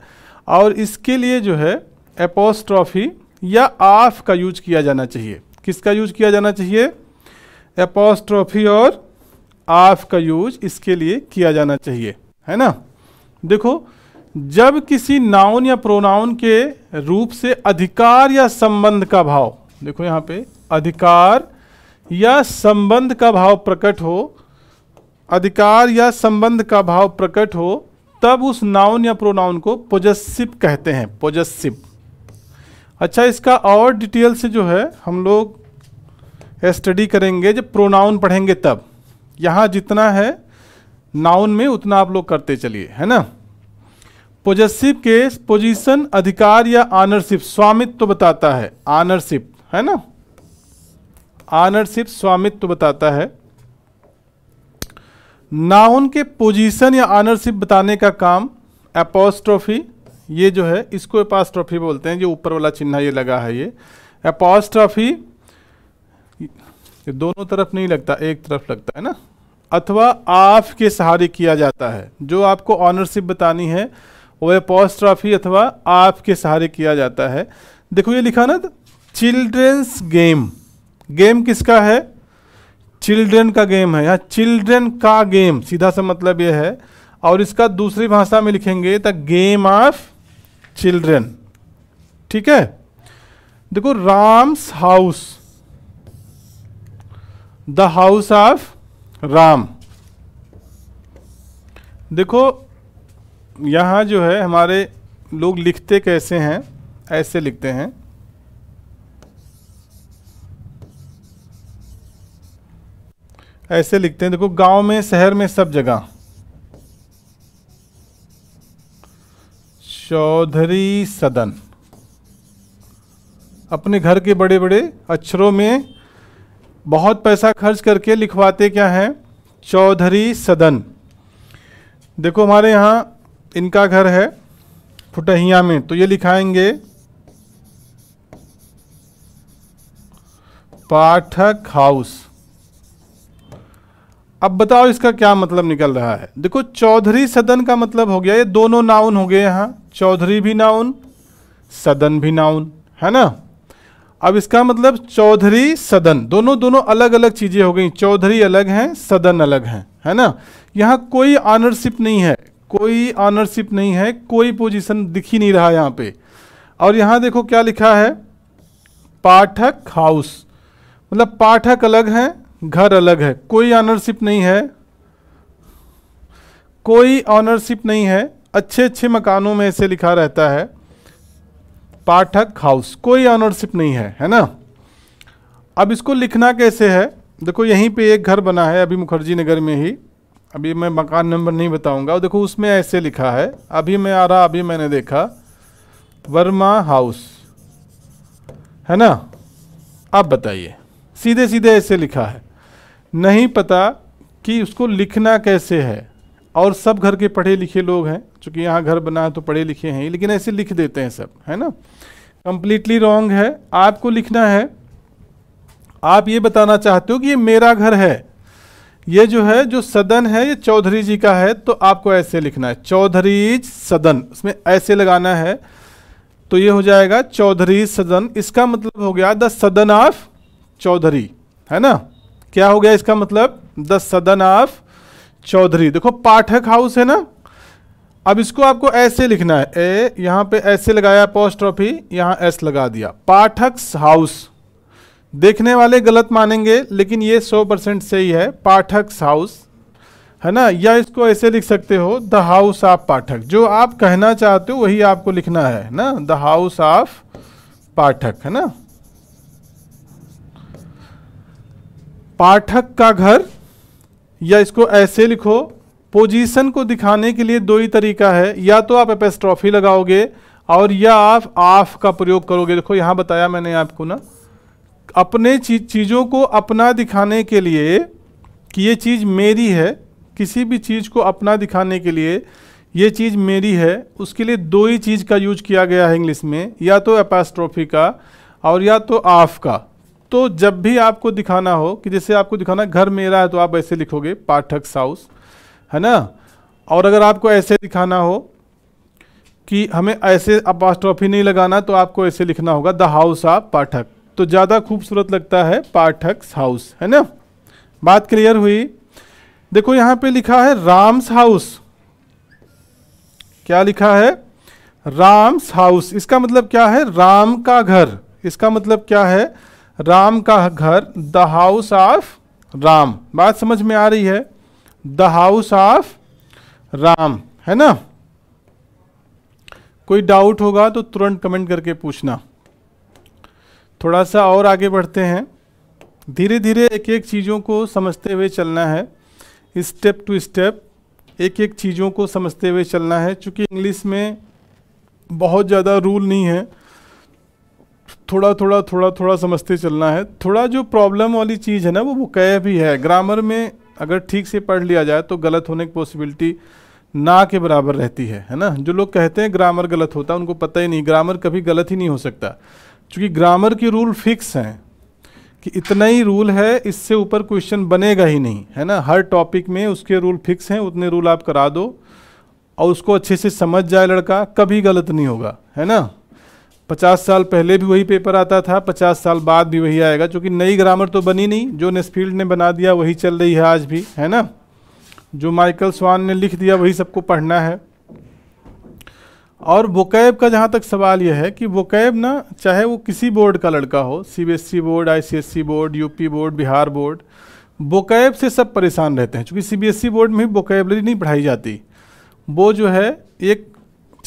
और इसके लिए जो है एपोस्ट्रॉफी या आफ का यूज किया जाना चाहिए किसका यूज किया जाना चाहिए एपोस्ट्रॉफी और आफ का यूज इसके लिए किया जाना चाहिए है ना देखो जब किसी नाउन या प्रोनाउन के रूप से अधिकार या संबंध का भाव देखो यहाँ पे अधिकार या संबंध का भाव प्रकट हो अधिकार या संबंध का भाव प्रकट हो तब उस नाउन या प्रोनाउन को पोजस्सिव कहते हैं पोजस्सिव अच्छा इसका और डिटेल से जो है हम लोग स्टडी करेंगे जब प्रोनाउन पढ़ेंगे तब यहाँ जितना है नाउन में उतना आप लोग करते चलिए है ना पोजस्सिव के पोजीशन अधिकार या आनरशिप स्वामित्व तो बताता है आनरशिप है ना आनरशिप स्वामित्व बताता है नाउन के पोजीशन या आनरशिप बताने का काम एपोस्ट्रॉफी ये जो है इसको एपास्ट्रॉफी बोलते हैं जो ऊपर वाला चिन्ह ये लगा है ये एपोस्ट्रॉफी दोनों तरफ नहीं लगता एक तरफ लगता है ना अथवा आफ के सहारे किया जाता है जो आपको ऑनरशिप बतानी है वो एपोस्ट्रॉफी अथवा आफ के सहारे किया जाता है देखो ये लिखा ना चिल्ड्रेंस गेम गेम किसका है चिल्ड्रेन का गेम है यहाँ चिल्ड्रेन का गेम सीधा सा मतलब यह है और इसका दूसरी भाषा में लिखेंगे द गेम ऑफ चिल्ड्रेन ठीक है देखो Ram's house the house of Ram देखो यहाँ जो है हमारे लोग लिखते कैसे हैं ऐसे लिखते हैं ऐसे लिखते हैं देखो गांव में शहर में सब जगह चौधरी सदन अपने घर के बड़े बड़े अक्षरों में बहुत पैसा खर्च करके लिखवाते क्या हैं चौधरी सदन देखो हमारे यहाँ इनका घर है फुटहिया में तो ये लिखाएंगे पाठक हाउस अब बताओ इसका क्या मतलब निकल रहा है देखो चौधरी सदन का मतलब हो गया ये दोनों नाउन हो गए यहाँ चौधरी भी नाउन सदन भी नाउन है ना अब इसका मतलब चौधरी सदन दोनों दोनों अलग अलग चीज़ें हो गई चौधरी अलग हैं सदन अलग हैं है ना यहाँ कोई ऑनरशिप नहीं है कोई ऑनरशिप नहीं है कोई पोजीशन दिख ही नहीं रहा यहाँ पे और यहाँ देखो क्या लिखा है पाठक हाउस मतलब पाठक अलग हैं घर अलग है कोई ऑनरशिप नहीं है कोई ऑनरशिप नहीं है अच्छे अच्छे मकानों में ऐसे लिखा रहता है पाठक हाउस कोई ऑनरशिप नहीं है है ना अब इसको लिखना कैसे है देखो यहीं पे एक घर बना है अभी मुखर्जी नगर में ही अभी मैं मकान नंबर नहीं बताऊंगा देखो उसमें ऐसे लिखा है अभी मैं आ रहा अभी मैंने देखा वर्मा हाउस है ना आप बताइए सीधे सीधे ऐसे लिखा है नहीं पता कि उसको लिखना कैसे है और सब घर के पढ़े लिखे लोग हैं चूँकि यहाँ घर बना है तो पढ़े लिखे हैं लेकिन ऐसे लिख देते हैं सब है ना कंप्लीटली रॉन्ग है आपको लिखना है आप ये बताना चाहते हो कि ये मेरा घर है ये जो है जो सदन है ये चौधरी जी का है तो आपको ऐसे लिखना है चौधरी सदन इसमें ऐसे लगाना है तो ये हो जाएगा चौधरी सदन इसका मतलब हो गया द सदन ऑफ चौधरी है ना क्या हो गया इसका मतलब द सदन ऑफ चौधरी देखो पाठक हाउस है ना अब इसको आपको ऐसे लिखना है ए यहाँ पे ऐसे लगाया पोस्ट ट्रॉफी यहाँ एस लगा दिया पाठक हाउस देखने वाले गलत मानेंगे लेकिन ये 100 परसेंट सही है पाठक हाउस है ना या इसको ऐसे लिख सकते हो द हाउस ऑफ पाठक जो आप कहना चाहते हो वही आपको लिखना है ना द हाउस ऑफ पाठक है ना पाठक का घर या इसको ऐसे लिखो पोजीशन को दिखाने के लिए दो ही तरीका है या तो आप एपेस्ट्रॉफी लगाओगे और या आप आफ का प्रयोग करोगे देखो यहाँ बताया मैंने आपको ना अपने चीज चीज़ों को अपना दिखाने के लिए कि ये चीज़ मेरी है किसी भी चीज़ को अपना दिखाने के लिए ये चीज़ मेरी है उसके लिए दो ही चीज़ का यूज किया गया है इंग्लिश में या तो एपास्ट्रॉफी का और या तो आफ का तो जब भी आपको दिखाना हो कि जैसे आपको दिखाना घर मेरा है तो आप ऐसे लिखोगे पाठक साउस है ना और अगर आपको ऐसे दिखाना हो कि हमें ऐसे अपास्ट्रॉफी नहीं लगाना तो आपको ऐसे लिखना होगा द हाउस ऑफ पाठक तो ज़्यादा खूबसूरत लगता है पाठक हाउस है ना बात क्लियर हुई देखो यहाँ पे लिखा है राम्स हाउस क्या लिखा है राम्स हाउस इसका मतलब क्या है राम का घर इसका मतलब क्या है राम का घर द हाउस ऑफ राम बात समझ में आ रही है द हाउस ऑफ राम है ना कोई डाउट होगा तो तुरंत कमेंट करके पूछना थोड़ा सा और आगे बढ़ते हैं धीरे धीरे एक एक चीज़ों को समझते हुए चलना है स्टेप टू स्टेप एक एक चीज़ों को समझते हुए चलना है क्योंकि इंग्लिश में बहुत ज़्यादा रूल नहीं है थोड़ा थोड़ा थोड़ा थोड़ा समझते चलना है थोड़ा जो प्रॉब्लम वाली चीज़ है ना वो वो कह भी है ग्रामर में अगर ठीक से पढ़ लिया जाए तो गलत होने की पॉसिबिलिटी ना के बराबर रहती है है ना जो लोग कहते हैं ग्रामर गलत होता है उनको पता ही नहीं ग्रामर कभी गलत ही नहीं हो सकता क्योंकि ग्रामर के रूल फिक्स हैं कि इतना ही रूल है इससे ऊपर क्वेश्चन बनेगा ही नहीं है ना हर टॉपिक में उसके रूल फिक्स हैं उतने रूल आप करा दो और उसको अच्छे से समझ जाए लड़का कभी गलत नहीं होगा है ना पचास साल पहले भी वही पेपर आता था पचास साल बाद भी वही आएगा क्योंकि नई ग्रामर तो बनी नहीं जो नेसफील्ड ने बना दिया वही चल रही है आज भी है ना जो माइकल स्वान ने लिख दिया वही सबको पढ़ना है और वोकैब का जहाँ तक सवाल यह है कि वोकैब ना चाहे वो किसी बोर्ड का लड़का हो C board I board UP board Bihar board vocab से सब परेशान रहते हैं क्योंकि सी बोर्ड e में ही वोकैबलरी नहीं पढ़ाई जाती वो जो है एक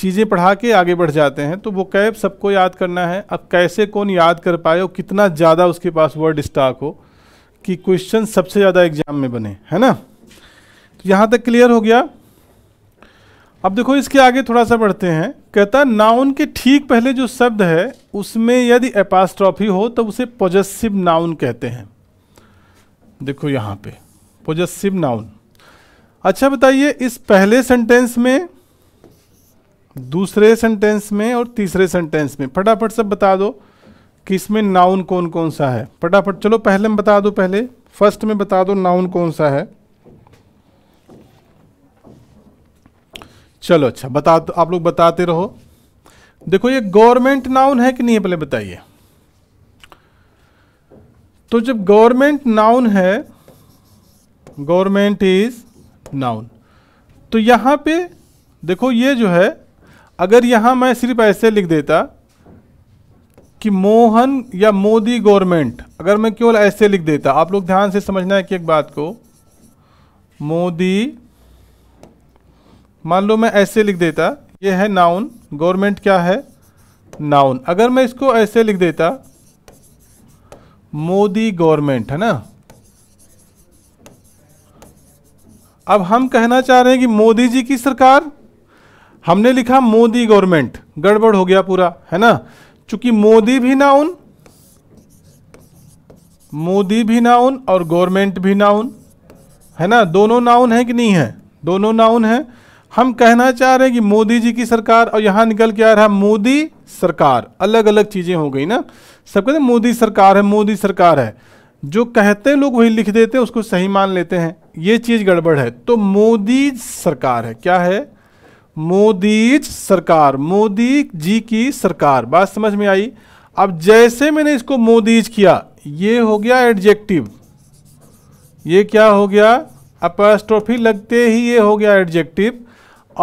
चीज़ें पढ़ा के आगे बढ़ जाते हैं तो वो कैब सबको याद करना है अब कैसे कौन याद कर पाए और कितना ज़्यादा उसके पास वर्ड स्टॉक हो कि क्वेश्चन सबसे ज़्यादा एग्जाम में बने है ना तो यहाँ तक क्लियर हो गया अब देखो इसके आगे थोड़ा सा बढ़ते हैं कहता नाउन के ठीक पहले जो शब्द है उसमें यदि एपास्ट्रॉफी हो तो उसे पॉजिटिव नाउन कहते हैं देखो यहाँ पे पॉजिटिव नाउन अच्छा बताइए इस पहले सेंटेंस में दूसरे सेंटेंस में और तीसरे सेंटेंस में फटाफट सब बता दो कि इसमें नाउन कौन कौन सा है फटाफट चलो पहले में बता दो पहले फर्स्ट में बता दो नाउन कौन सा है चलो अच्छा बता दो आप लोग बताते रहो देखो ये गवर्नमेंट नाउन है कि नहीं है पहले बताइए तो जब गवर्नमेंट नाउन है गवर्नमेंट इज नाउन तो यहां पे देखो ये जो है अगर यहां मैं सिर्फ ऐसे लिख देता कि मोहन या मोदी गवर्नमेंट अगर मैं केवल ऐसे लिख देता आप लोग ध्यान से समझना है कि एक बात को मोदी मान लो मैं ऐसे लिख देता ये है नाउन गवर्नमेंट क्या है नाउन अगर मैं इसको ऐसे लिख देता मोदी गवर्नमेंट है ना अब हम कहना चाह रहे हैं कि मोदी जी की सरकार हमने लिखा मोदी गवर्नमेंट गड़बड़ हो गया पूरा है ना चूंकि मोदी भी नाउन मोदी भी नाउन और गवर्नमेंट भी नाउन है ना दोनों नाउन है कि नहीं है दोनों नाउन है हम कहना चाह रहे हैं कि मोदी जी की सरकार और यहां निकल के आ रहा है मोदी सरकार अलग अलग चीज़ें हो गई ना सब कहते मोदी सरकार है मोदी सरकार है जो कहते लोग वही लिख देते हैं उसको सही मान लेते हैं ये चीज़ गड़बड़ है तो मोदी सरकार है क्या है मोदीज सरकार मोदी जी की सरकार बात समझ में आई अब जैसे मैंने इसको मोदीज किया ये हो गया एडजेक्टिव ये क्या हो गया अपास्ट्रोफी लगते ही ये हो गया एडजेक्टिव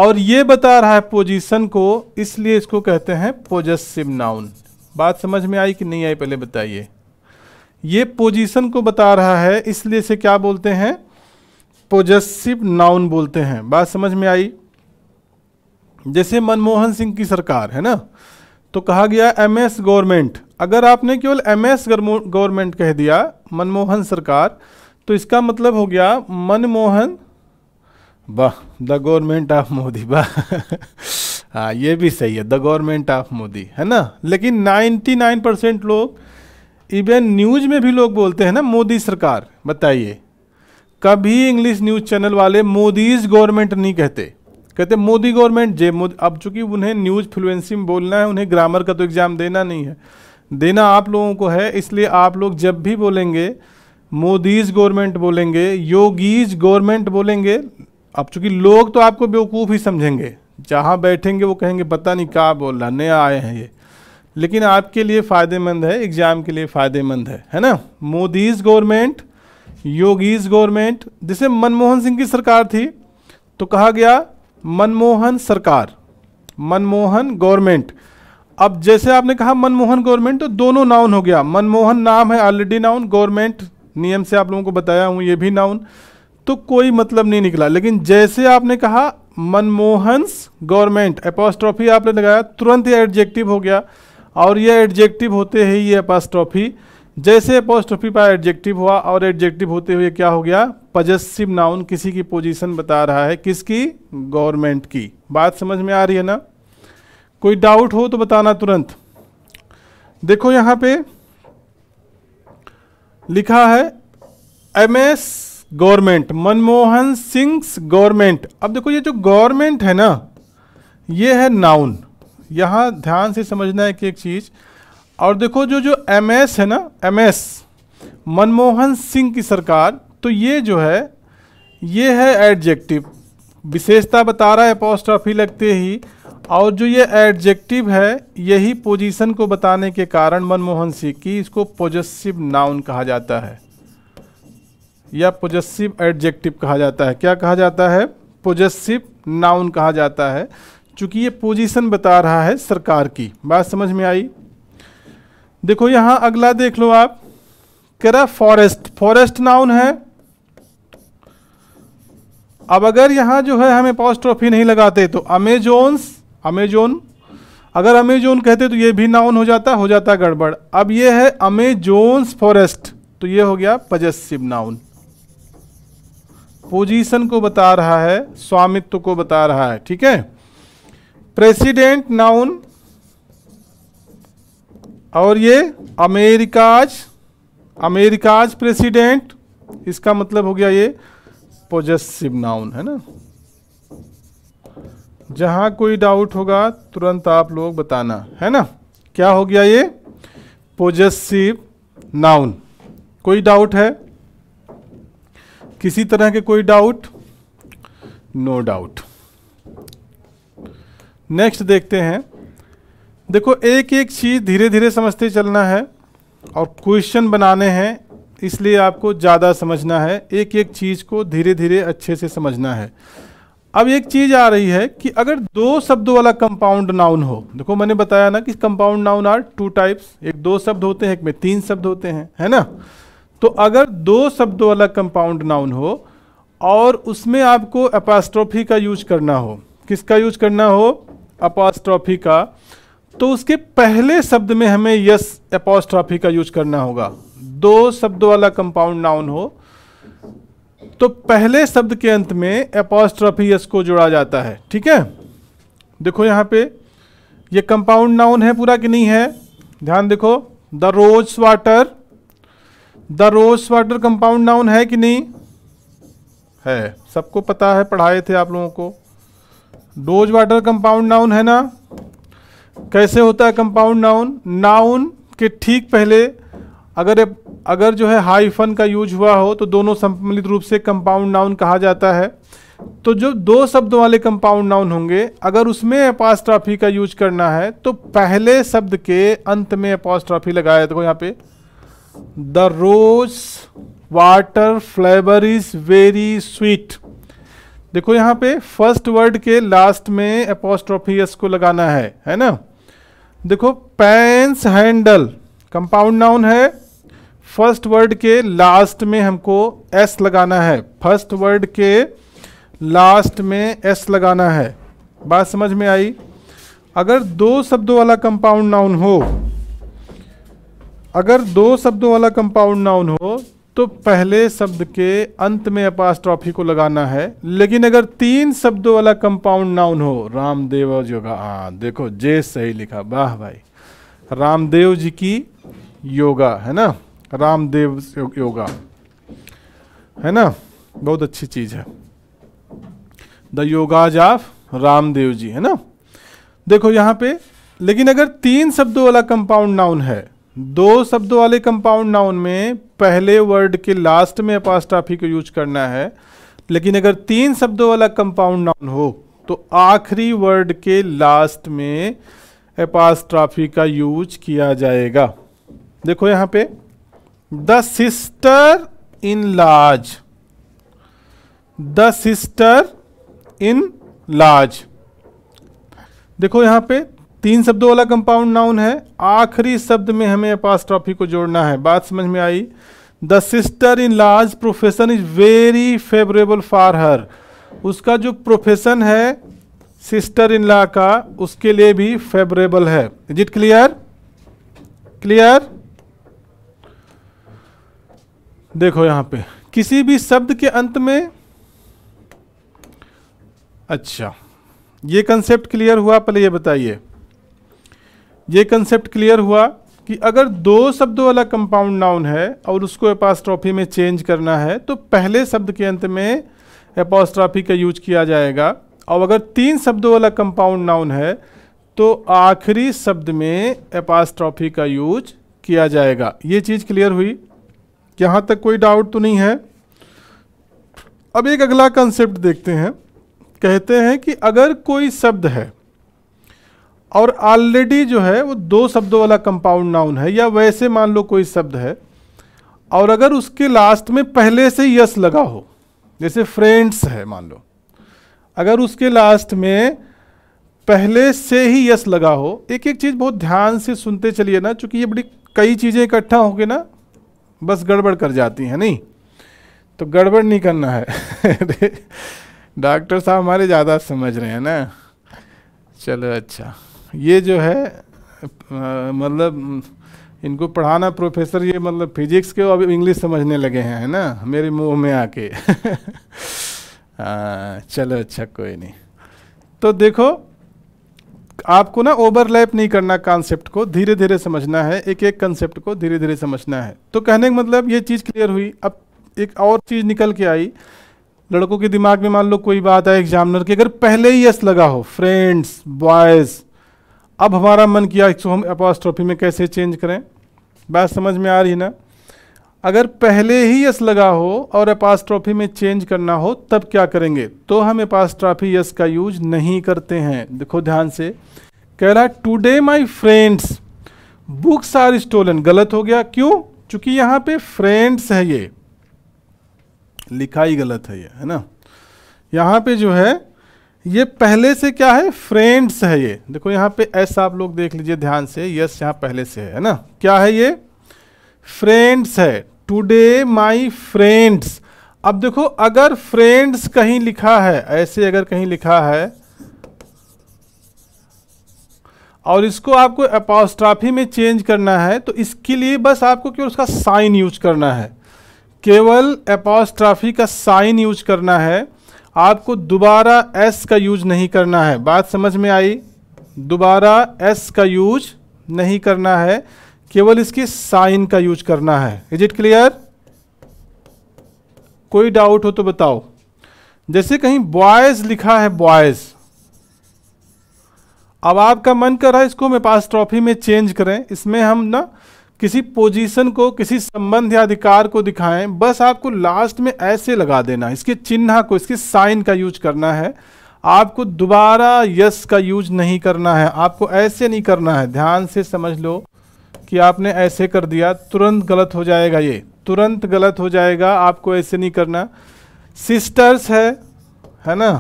और ये बता रहा है पोजीशन को इसलिए इसको कहते हैं पोजेसिव नाउन बात समझ में आई कि नहीं आई पहले बताइए ये पोजीशन को बता रहा है इसलिए इसे क्या बोलते हैं पोजेसिव नाउन बोलते हैं बात समझ में आई जैसे मनमोहन सिंह की सरकार है ना तो कहा गया एमएस गवर्नमेंट अगर आपने केवल एमएस गवर्नमेंट कह दिया मनमोहन सरकार तो इसका मतलब हो गया मनमोहन वाह द गवर्नमेंट ऑफ मोदी वाह [LAUGHS] हाँ ये भी सही है द गवर्नमेंट ऑफ मोदी है ना लेकिन 99 परसेंट लोग इवन न्यूज में भी लोग बोलते हैं ना मोदी सरकार बताइए कभी इंग्लिश न्यूज चैनल वाले मोदीज गवर्नमेंट नहीं कहते कहते मोदी गवर्नमेंट जे मोदी अब चूंकि उन्हें न्यूज़ फ्लुएंसी में बोलना है उन्हें ग्रामर का तो एग्ज़ाम देना नहीं है देना आप लोगों को है इसलिए आप लोग जब भी बोलेंगे मोदीज गवर्नमेंट बोलेंगे योगीज गवर्नमेंट बोलेंगे अब चूंकि लोग तो आपको बेवकूफ़ ही समझेंगे जहाँ बैठेंगे वो कहेंगे पता नहीं क्या बोल रहा नया आए हैं ये लेकिन आपके लिए फ़ायदेमंद है एग्ज़ाम के लिए फ़ायदेमंद है है ना मोदीज़ गवर्नमेंट योगीज़ गवर्नमेंट जिसे मनमोहन सिंह की सरकार थी तो कहा गया मनमोहन सरकार मनमोहन गवर्नमेंट अब जैसे आपने कहा मनमोहन गवर्नमेंट तो दोनों नाउन हो गया मनमोहन नाम है ऑलरेडी नाउन गवर्नमेंट नियम से आप लोगों को बताया हूँ ये भी नाउन तो कोई मतलब नहीं निकला लेकिन जैसे आपने कहा मनमोहन गवर्नमेंट एपास्ट्रॉफी आपने लगाया तुरंत ये एडजेक्टिव हो गया और ये एडजेक्टिव होते ही ये एपास्ट्रॉफी जैसे अपोस्ट्रफी पर एडजेक्टिव हुआ और एडजेक्टिव होते हुए क्या हो गया पजस्सिव नाउन किसी की पोजीशन बता रहा है किसकी गवर्नमेंट की बात समझ में आ रही है ना कोई डाउट हो तो बताना तुरंत देखो यहां पे लिखा है M S government Manmohan Singh government अब देखो ये जो गवर्नमेंट है ना ये है नाउन यहां ध्यान से समझना है कि एक चीज़ और देखो जो जो एमएस है ना एमएस मनमोहन सिंह की सरकार तो ये जो है ये है एडजेक्टिव विशेषता बता रहा है पोस्ट्रॉफी लगते ही और जो ये एडजेक्टिव है यही पोजीशन को बताने के कारण मनमोहन सिंह की इसको पोजेसिव नाउन कहा जाता है या पोजेसिव एडजेक्टिव कहा जाता है क्या कहा जाता है पोजेसिव नाउन कहा जाता है चूँकि ये पोजीशन बता रहा है सरकार की बात समझ में आई देखो यहां अगला देख लो आप कह रहा फॉरेस्ट फॉरेस्ट नाउन है अब अगर यहां जो है हमें पॉस्ट्रोफी नहीं लगाते तो अमेजोन्स अमेजोन अगर अमेजोन कहते तो ये भी नाउन हो जाता हो जाता गड़बड़ अब ये है अमेजोन्स फॉरेस्ट तो ये हो गया पजेसिव नाउन पोजीशन को बता रहा है स्वामित्व को बता रहा है ठीक है प्रेसिडेंट नाउन और ये अमेरिकाज अमेरिकाज प्रेसिडेंट इसका मतलब हो गया ये पोजेसिव नाउन है ना जहां कोई डाउट होगा तुरंत आप लोग बताना है ना क्या हो गया ये पोजेसिव नाउन कोई डाउट है किसी तरह के कोई डाउट नो डाउट नेक्स्ट देखते हैं देखो एक एक चीज़ धीरे धीरे समझते चलना है और क्वेश्चन बनाने हैं इसलिए आपको ज़्यादा समझना है एक एक चीज़ को धीरे धीरे अच्छे से समझना है अब एक चीज़ आ रही है कि अगर दो शब्दों वाला कंपाउंड नाउन हो देखो मैंने बताया ना कि compound noun are two types एक दो शब्द होते हैं एक में तीन शब्द होते हैं है ना तो अगर दो शब्दों वाला कंपाउंड नाउन हो और उसमें आपको अपास्ट्रॉफी का यूज करना हो किसका यूज करना हो अपास्ट्रॉफी का तो उसके पहले शब्द में हमें यस एपोस्ट्रॉफी का यूज करना होगा दो शब्द वाला कंपाउंड नाउन हो तो पहले शब्द के अंत में एपोस्ट्रॉफी यस को जोड़ा जाता है ठीक है देखो यहां पे ये कंपाउंड नाउन है पूरा कि नहीं है ध्यान देखो the rose water the rose water compound noun है कि नहीं है सबको पता है पढ़ाए थे आप लोगों को रोज वाटर कंपाउंड नाउन है ना कैसे होता है कंपाउंड नाउन नाउन के ठीक पहले अगर अगर जो है हाईफन का यूज हुआ हो तो दोनों सम्मिलित रूप से कंपाउंड नाउन कहा जाता है तो जो दो शब्द वाले कंपाउंड नाउन होंगे अगर उसमें एपास्ट्राफी का यूज करना है तो पहले शब्द के अंत में एपास्ट्राफी लगाया देखो यहाँ पे the rose water flavour is very sweet देखो यहाँ पे फर्स्ट वर्ड के लास्ट में एपोस्ट्रॉफी को लगाना है है ना देखो पैंस हैंडल कंपाउंड नाउन है फर्स्ट वर्ड के लास्ट में हमको एस लगाना है फर्स्ट वर्ड के लास्ट में एस लगाना है बात समझ में आई अगर दो शब्दों वाला कंपाउंड नाउन हो अगर दो शब्दों वाला कंपाउंड नाउन हो तो पहले शब्द के अंत में अपास्ट्रॉफी को लगाना है लेकिन अगर तीन शब्दों वाला कंपाउंड नाउन हो रामदेव योगा हाँ देखो जे सही लिखा वाह भाई रामदेव जी की योगा है ना रामदेव योगा है ना बहुत अच्छी चीज़ है the yogas of Ramdev ji है ना देखो यहां पे लेकिन अगर तीन शब्दों वाला कंपाउंड नाउन है दो शब्दों वाले कंपाउंड नाउन में पहले वर्ड के लास्ट में अपास्ट्राफी को यूज करना है लेकिन अगर तीन शब्दों वाला कंपाउंड नाउन हो तो आखिरी वर्ड के लास्ट में अपास्ट्राफी का यूज किया जाएगा देखो यहां पे द सिस्टर इन लाज द सिस्टर इन लाज देखो यहां पे तीन शब्दों वाला कंपाउंड नाउन है आखिरी शब्द में हमें पास ट्रॉफी को जोड़ना है बात समझ में आई the sister in law's profession is very favourable for her उसका जो प्रोफेशन है सिस्टर इन लॉ का उसके लिए भी फेवरेबल है इज इट क्लियर क्लियर देखो यहां पे किसी भी शब्द के अंत में अच्छा ये कंसेप्ट क्लियर हुआ पहले ये बताइए ये कंसेप्ट क्लियर हुआ कि अगर दो शब्दों वाला कंपाउंड नाउन है और उसको एपास्ट्रॉफी में चेंज करना है तो पहले शब्द के अंत में एपास्ट्रॉफी का यूज किया जाएगा और अगर तीन शब्दों वाला कंपाउंड नाउन है तो आखिरी शब्द में एपास्ट्रॉफी का यूज किया जाएगा ये चीज़ क्लियर हुई यहाँ तक कोई डाउट तो नहीं है अब एक अगला कंसेप्ट देखते हैं कहते हैं कि अगर कोई शब्द है और ऑलरेडी जो है वो दो शब्दों वाला कंपाउंड नाउन है या वैसे मान लो कोई शब्द है और अगर उसके लास्ट में पहले से यस लगा हो जैसे फ्रेंड्स है मान लो अगर उसके लास्ट में पहले से ही यस लगा हो एक एक चीज़ बहुत ध्यान से सुनते चलिए ना चूँकि ये बड़ी कई चीज़ें इकट्ठा होंगे ना बस गड़बड़ कर जाती हैं नहीं तो गड़बड़ नहीं करना है [LAUGHS] डॉक्टर साहब हमारे ज़्यादा समझ रहे हैं ना चलो अच्छा ये जो है मतलब इनको पढ़ाना प्रोफेसर ये मतलब फिजिक्स के अब इंग्लिश समझने लगे हैं है ना मेरे मुंह में आके [LAUGHS] चलो अच्छा कोई नहीं तो देखो आपको ना ओवरलैप नहीं करना कॉन्सेप्ट को धीरे धीरे समझना है एक एक कंसेप्ट को धीरे धीरे समझना है तो कहने का मतलब ये चीज़ क्लियर हुई अब एक और चीज़ निकल के आई लड़कों के दिमाग में मान लो कोई बात है एग्जामिनर की अगर पहले ही यस लगा हो फ्रेंड्स बॉयज़ अब हमारा मन किया इसको हम अपास्ट्रॉफी में कैसे चेंज करें बात समझ में आ रही ना अगर पहले ही यस लगा हो और अपास्ट्रॉफी में चेंज करना हो तब क्या करेंगे तो हम अपास्ट्रॉफी यस का यूज नहीं करते हैं देखो ध्यान से कह रहा है today my friend's books are stolen गलत हो गया क्यों चूंकि यहाँ पे फ्रेंड्स है ये लिखाई गलत है ये है ना यहां पे जो है ये पहले से क्या है फ्रेंड्स है ये देखो यहाँ पे एस आप लोग देख लीजिए ध्यान से यस यहाँ पहले से है ना क्या है ये फ्रेंड्स है टुडे माई फ्रेंड्स अब देखो अगर फ्रेंड्स कहीं लिखा है ऐसे अगर कहीं लिखा है और इसको आपको अपोस्ट्राफी में चेंज करना है तो इसके लिए बस आपको केवल उसका साइन यूज करना है केवल अपोस्ट्राफी का साइन यूज करना है आपको दोबारा एस का यूज नहीं करना है बात समझ में आई दोबारा एस का यूज नहीं करना है केवल इसकी साइन का यूज करना है इज इट क्लियर कोई डाउट हो तो बताओ जैसे कहीं बॉयज लिखा है बॉयज अब आपका मन कर रहा है इसको मैं पास ट्रॉफी में चेंज करें इसमें हम ना किसी पोजीशन को किसी संबंध या अधिकार को दिखाएं बस आपको लास्ट में ऐसे लगा देना इसके चिन्ह को इसके साइन का यूज करना है आपको दोबारा यस का यूज नहीं करना है आपको ऐसे नहीं करना है ध्यान से समझ लो कि आपने ऐसे कर दिया तुरंत गलत हो जाएगा ये तुरंत गलत हो जाएगा आपको ऐसे नहीं करना सिस्टर्स है है ना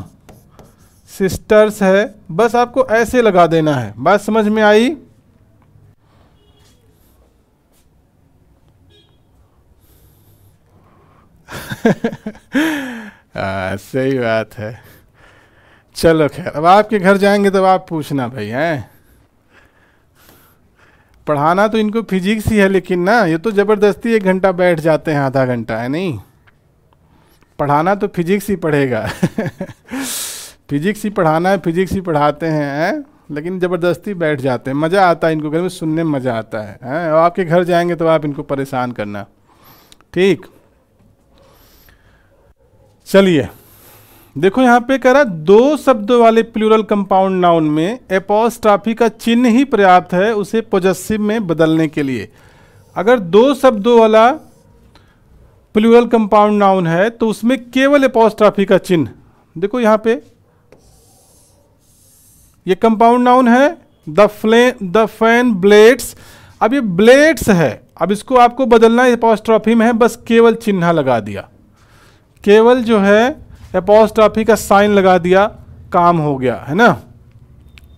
सिस्टर्स है बस आपको ऐसे लगा देना है बात समझ में आई आ, [LAUGHS] हाँ, सही बात है चलो खैर अब आपके घर जाएंगे तब आप पूछना भाई हैं पढ़ाना तो इनको फिजिक्स ही है लेकिन ना ये तो ज़बरदस्ती एक घंटा बैठ जाते हैं आधा घंटा है नहीं पढ़ाना तो फिजिक्स ही पढ़ेगा [LAUGHS] फिजिक्स ही पढ़ाना है फिजिक्स ही पढ़ाते हैं है? लेकिन ज़बरदस्ती बैठ जाते हैं मज़ा आता है इनको घर में सुनने में मज़ा आता है, है? आपके घर जाएंगे तो आप इनको परेशान करना ठीक चलिए देखो यहाँ पे कह रहा दो शब्द वाले प्लूरल कंपाउंड नाउन में एपोस्ट्राफी का चिन्ह ही पर्याप्त है उसे पोजस्सिव में बदलने के लिए अगर दो शब्दों वाला प्लूरल कंपाउंड नाउन है तो उसमें केवल एपोस्ट्राफी का चिन्ह देखो यहाँ पे ये कंपाउंड नाउन है the flame the fan blades अब ये ब्लेड्स है अब इसको आपको बदलना एपोस्ट्राफी में है बस केवल चिन्ह लगा दिया केवल जो है एपोस्ट्राफी का साइन लगा दिया काम हो गया है ना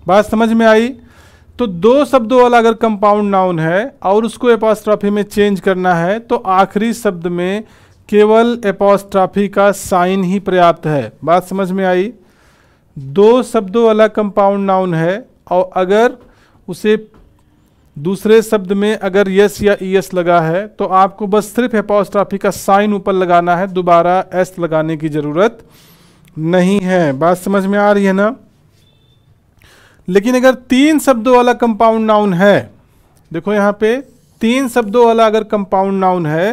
बात समझ में आई तो दो शब्दों वाला अगर कंपाउंड नाउन है और उसको एपोस्ट्राफी में चेंज करना है तो आखिरी शब्द में केवल एपोस्ट्राफी का साइन ही पर्याप्त है बात समझ में आई दो शब्दों वाला कंपाउंड नाउन है और अगर उसे दूसरे शब्द में अगर यस या ई एस लगा है तो आपको बस सिर्फ एपोस्ट्राफी का साइन ऊपर लगाना है दोबारा एस लगाने की ज़रूरत नहीं है बात समझ में आ रही है ना लेकिन अगर तीन शब्दों वाला कंपाउंड नाउन है देखो यहाँ पे तीन शब्दों वाला अगर कंपाउंड नाउन है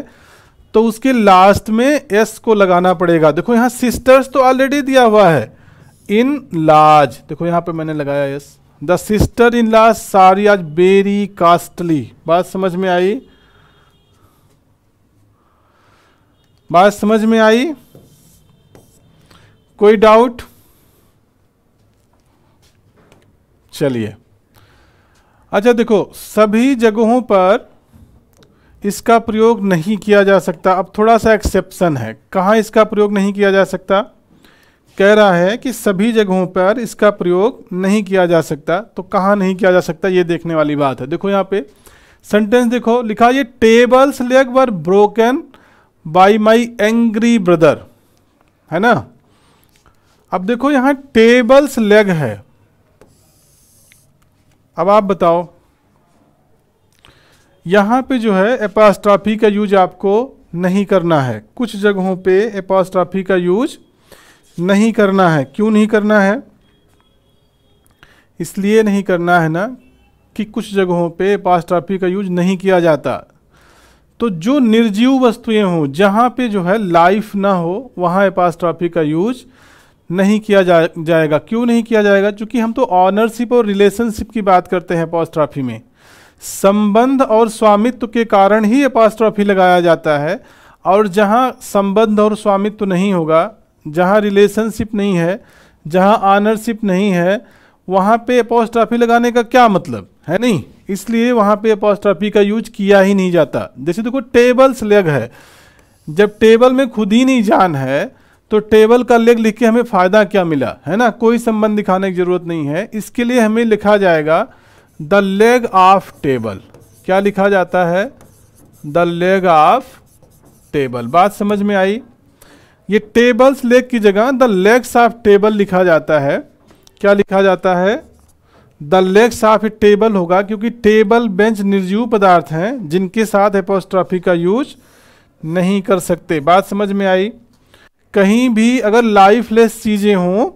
तो उसके लास्ट में एस को लगाना पड़ेगा देखो यहाँ सिस्टर्स तो ऑलरेडी दिया हुआ है इन लार्ज देखो यहाँ पे मैंने लगाया S the sister in law sari आज वेरी कास्टली बात समझ में आई बात समझ में आई कोई डाउट चलिए अच्छा देखो सभी जगहों पर इसका प्रयोग नहीं किया जा सकता अब थोड़ा सा एक्सेप्शन है कहाँ इसका प्रयोग नहीं किया जा सकता कह रहा है कि सभी जगहों पर इसका प्रयोग नहीं किया जा सकता तो कहाँ नहीं किया जा सकता ये देखने वाली बात है देखो यहाँ पे सेंटेंस देखो लिखा ये table's leg were broken by my angry brother है ना अब देखो यहाँ टेबल्स लेग है अब आप बताओ यहाँ पे जो है एपास्ट्राफी का यूज आपको नहीं करना है कुछ जगहों पे एपास्ट्राफी का यूज नहीं करना है क्यों नहीं करना है इसलिए नहीं करना है ना कि कुछ जगहों पे पास ट्रॉफी का यूज नहीं किया जाता तो जो निर्जीव वस्तुएं हों जहाँ पे जो है लाइफ ना हो वहाँ एपास ट्रॉफी का यूज नहीं किया जा, जाएगा क्यों नहीं किया जाएगा क्योंकि हम तो ऑनरशिप और रिलेशनशिप की बात करते हैं ट्रॉफी में संबंध और स्वामित्व के कारण ही ट्रॉफी लगाया जाता है और जहाँ संबंध और स्वामित्व नहीं होगा जहाँ रिलेशनशिप नहीं है जहाँ आनरशिप नहीं है वहाँ पे अपोस्ट्राफी लगाने का क्या मतलब है नहीं इसलिए वहाँ पे अपोस्ट्राफी का यूज किया ही नहीं जाता जैसे देखो टेबल्स लेग है जब टेबल में खुद ही नहीं जान है तो टेबल का लेग लिख के हमें फ़ायदा क्या मिला है ना कोई संबंध दिखाने की ज़रूरत नहीं है इसके लिए हमें लिखा जाएगा द लेग ऑफ टेबल क्या लिखा जाता है द लेग ऑफ टेबल बात समझ में आई ये टेबल्स लेग की जगह द लेग्स ऑफ टेबल लिखा जाता है क्या लिखा जाता है the legs of a table होगा क्योंकि टेबल बेंच निर्जीव पदार्थ हैं जिनके साथ एपोस्ट्रॉफी का यूज नहीं कर सकते बात समझ में आई कहीं भी अगर लाइफलेस चीज़ें हों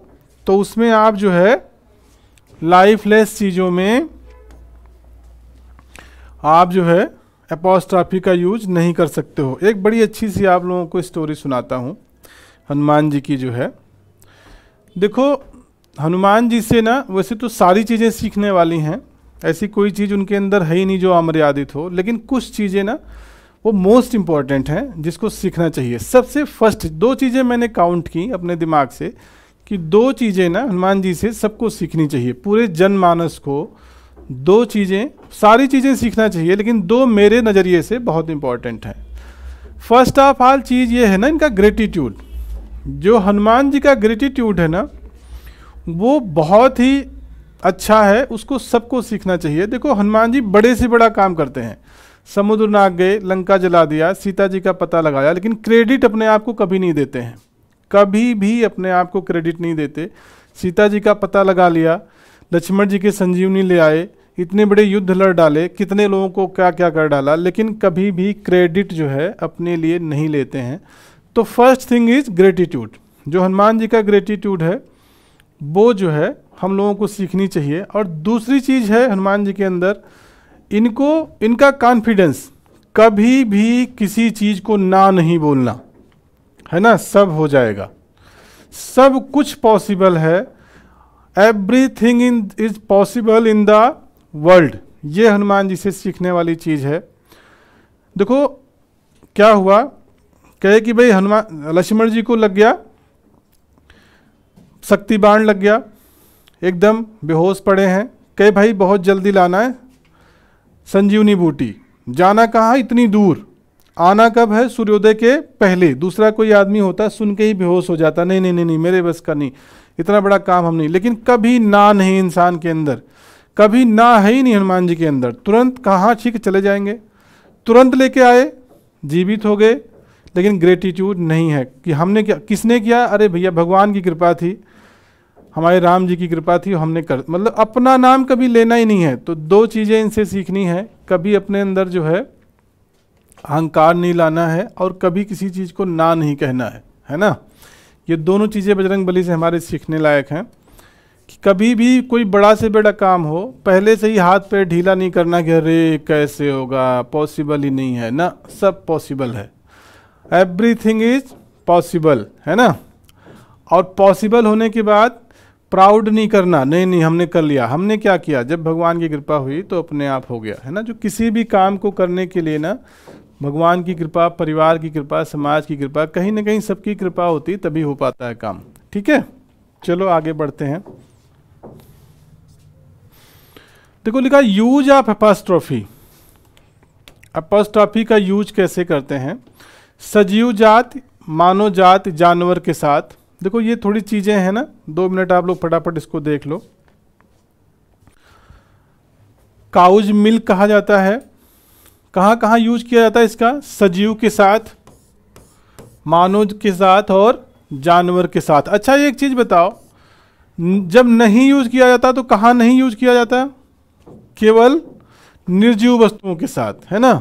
तो उसमें आप जो है लाइफलेस चीज़ों में आप जो है एपोस्ट्राफी का यूज नहीं कर सकते हो एक बड़ी अच्छी सी आप लोगों को स्टोरी सुनाता हूँ हनुमान जी की जो है देखो हनुमान जी से ना वैसे तो सारी चीज़ें सीखने वाली हैं ऐसी कोई चीज़ उनके अंदर है ही नहीं जो अमर्यादित हो लेकिन कुछ चीज़ें ना वो मोस्ट इम्पॉर्टेंट हैं जिसको सीखना चाहिए सबसे फर्स्ट दो चीज़ें मैंने काउंट की अपने दिमाग से कि दो चीज़ें ना हनुमान जी से सबको सीखनी चाहिए पूरे जनमानस को दो चीज़ें सारी चीज़ें सीखना चाहिए लेकिन दो मेरे नज़रिए से बहुत इम्पॉर्टेंट हैं फर्स्ट ऑफ ऑल चीज़ ये है ना इनका ग्रेटिट्यूड जो हनुमान जी का ग्रेटिट्यूड है ना वो बहुत ही अच्छा है उसको सबको सीखना चाहिए देखो हनुमान जी बड़े से बड़ा काम करते हैं समुद्र नाग गए लंका जला दिया सीता जी का पता लगाया लेकिन क्रेडिट अपने आप को कभी नहीं देते हैं कभी भी अपने आप को क्रेडिट नहीं देते सीता जी का पता लगा लिया लक्ष्मण जी के संजीवनी ले आए इतने बड़े युद्ध लड़ डाले कितने लोगों को क्या क्या कर डाला लेकिन कभी भी क्रेडिट जो है अपने लिए नहीं लेते हैं तो फर्स्ट थिंग इज ग्रेटिट्यूड जो हनुमान जी का ग्रेटिट्यूड है वो जो है हम लोगों को सीखनी चाहिए और दूसरी चीज़ है हनुमान जी के अंदर इनको इनका कॉन्फिडेंस कभी भी किसी चीज़ को ना नहीं बोलना है ना सब हो जाएगा सब कुछ पॉसिबल है everything in is possible in the world ये हनुमान जी से सीखने वाली चीज़ है देखो क्या हुआ कहे कि भाई हनुमान लक्ष्मण जी को लग गया शक्ति बाण लग गया एकदम बेहोश पड़े हैं कहे भाई बहुत जल्दी लाना है संजीवनी बूटी जाना कहाँ इतनी दूर आना कब है सूर्योदय के पहले दूसरा कोई आदमी होता सुन के ही बेहोश हो जाता नहीं नहीं नहीं नहीं मेरे बस का नहीं इतना बड़ा काम हम नहीं लेकिन कभी ना नहीं इंसान के अंदर कभी ना है ही नहीं हनुमान जी के अंदर तुरंत कहाँ छिक चले जाएंगे तुरंत लेके आए जीवित हो गए लेकिन ग्रेटिट्यूड नहीं है कि हमने क्या किसने किया अरे भैया भगवान की कृपा थी हमारे राम जी की कृपा थी हमने कर मतलब अपना नाम कभी लेना ही नहीं है तो दो चीज़ें इनसे सीखनी है कभी अपने अंदर जो है अहंकार नहीं लाना है और कभी किसी चीज़ को ना नहीं कहना है है ना ये दोनों चीज़ें बजरंग बली से हमारे सीखने लायक हैं कि कभी भी कोई बड़ा से बड़ा काम हो पहले से ही हाथ पैर ढीला नहीं करना कि अरे कैसे होगा पॉसिबल ही नहीं है ना सब पॉसिबल है एवरीथिंग इज पॉसिबल है ना और पॉसिबल होने के बाद प्राउड नहीं करना नहीं नहीं हमने कर लिया हमने क्या किया जब भगवान की कृपा हुई तो अपने आप हो गया है ना जो किसी भी काम को करने के लिए ना भगवान की कृपा परिवार की कृपा समाज की कृपा कहीं ना कहीं सबकी कृपा होती तभी हो पाता है काम ठीक है चलो आगे बढ़ते हैं देखो लिखा यूज ऑफ अपास्ट्रॉफी अपास्ट्रॉफी का यूज कैसे करते हैं सजीव जात मानव जात जानवर के साथ देखो ये थोड़ी चीज़ें हैं ना दो मिनट आप लोग फटाफट इसको देख लो काउज मिल्क कहा जाता है कहाँ कहां यूज किया जाता है इसका सजीव के साथ मानव के साथ और जानवर के साथ अच्छा एक चीज़ बताओ जब नहीं यूज किया जाता तो कहां नहीं यूज किया जाता केवल निर्जीव वस्तुओं के साथ है ना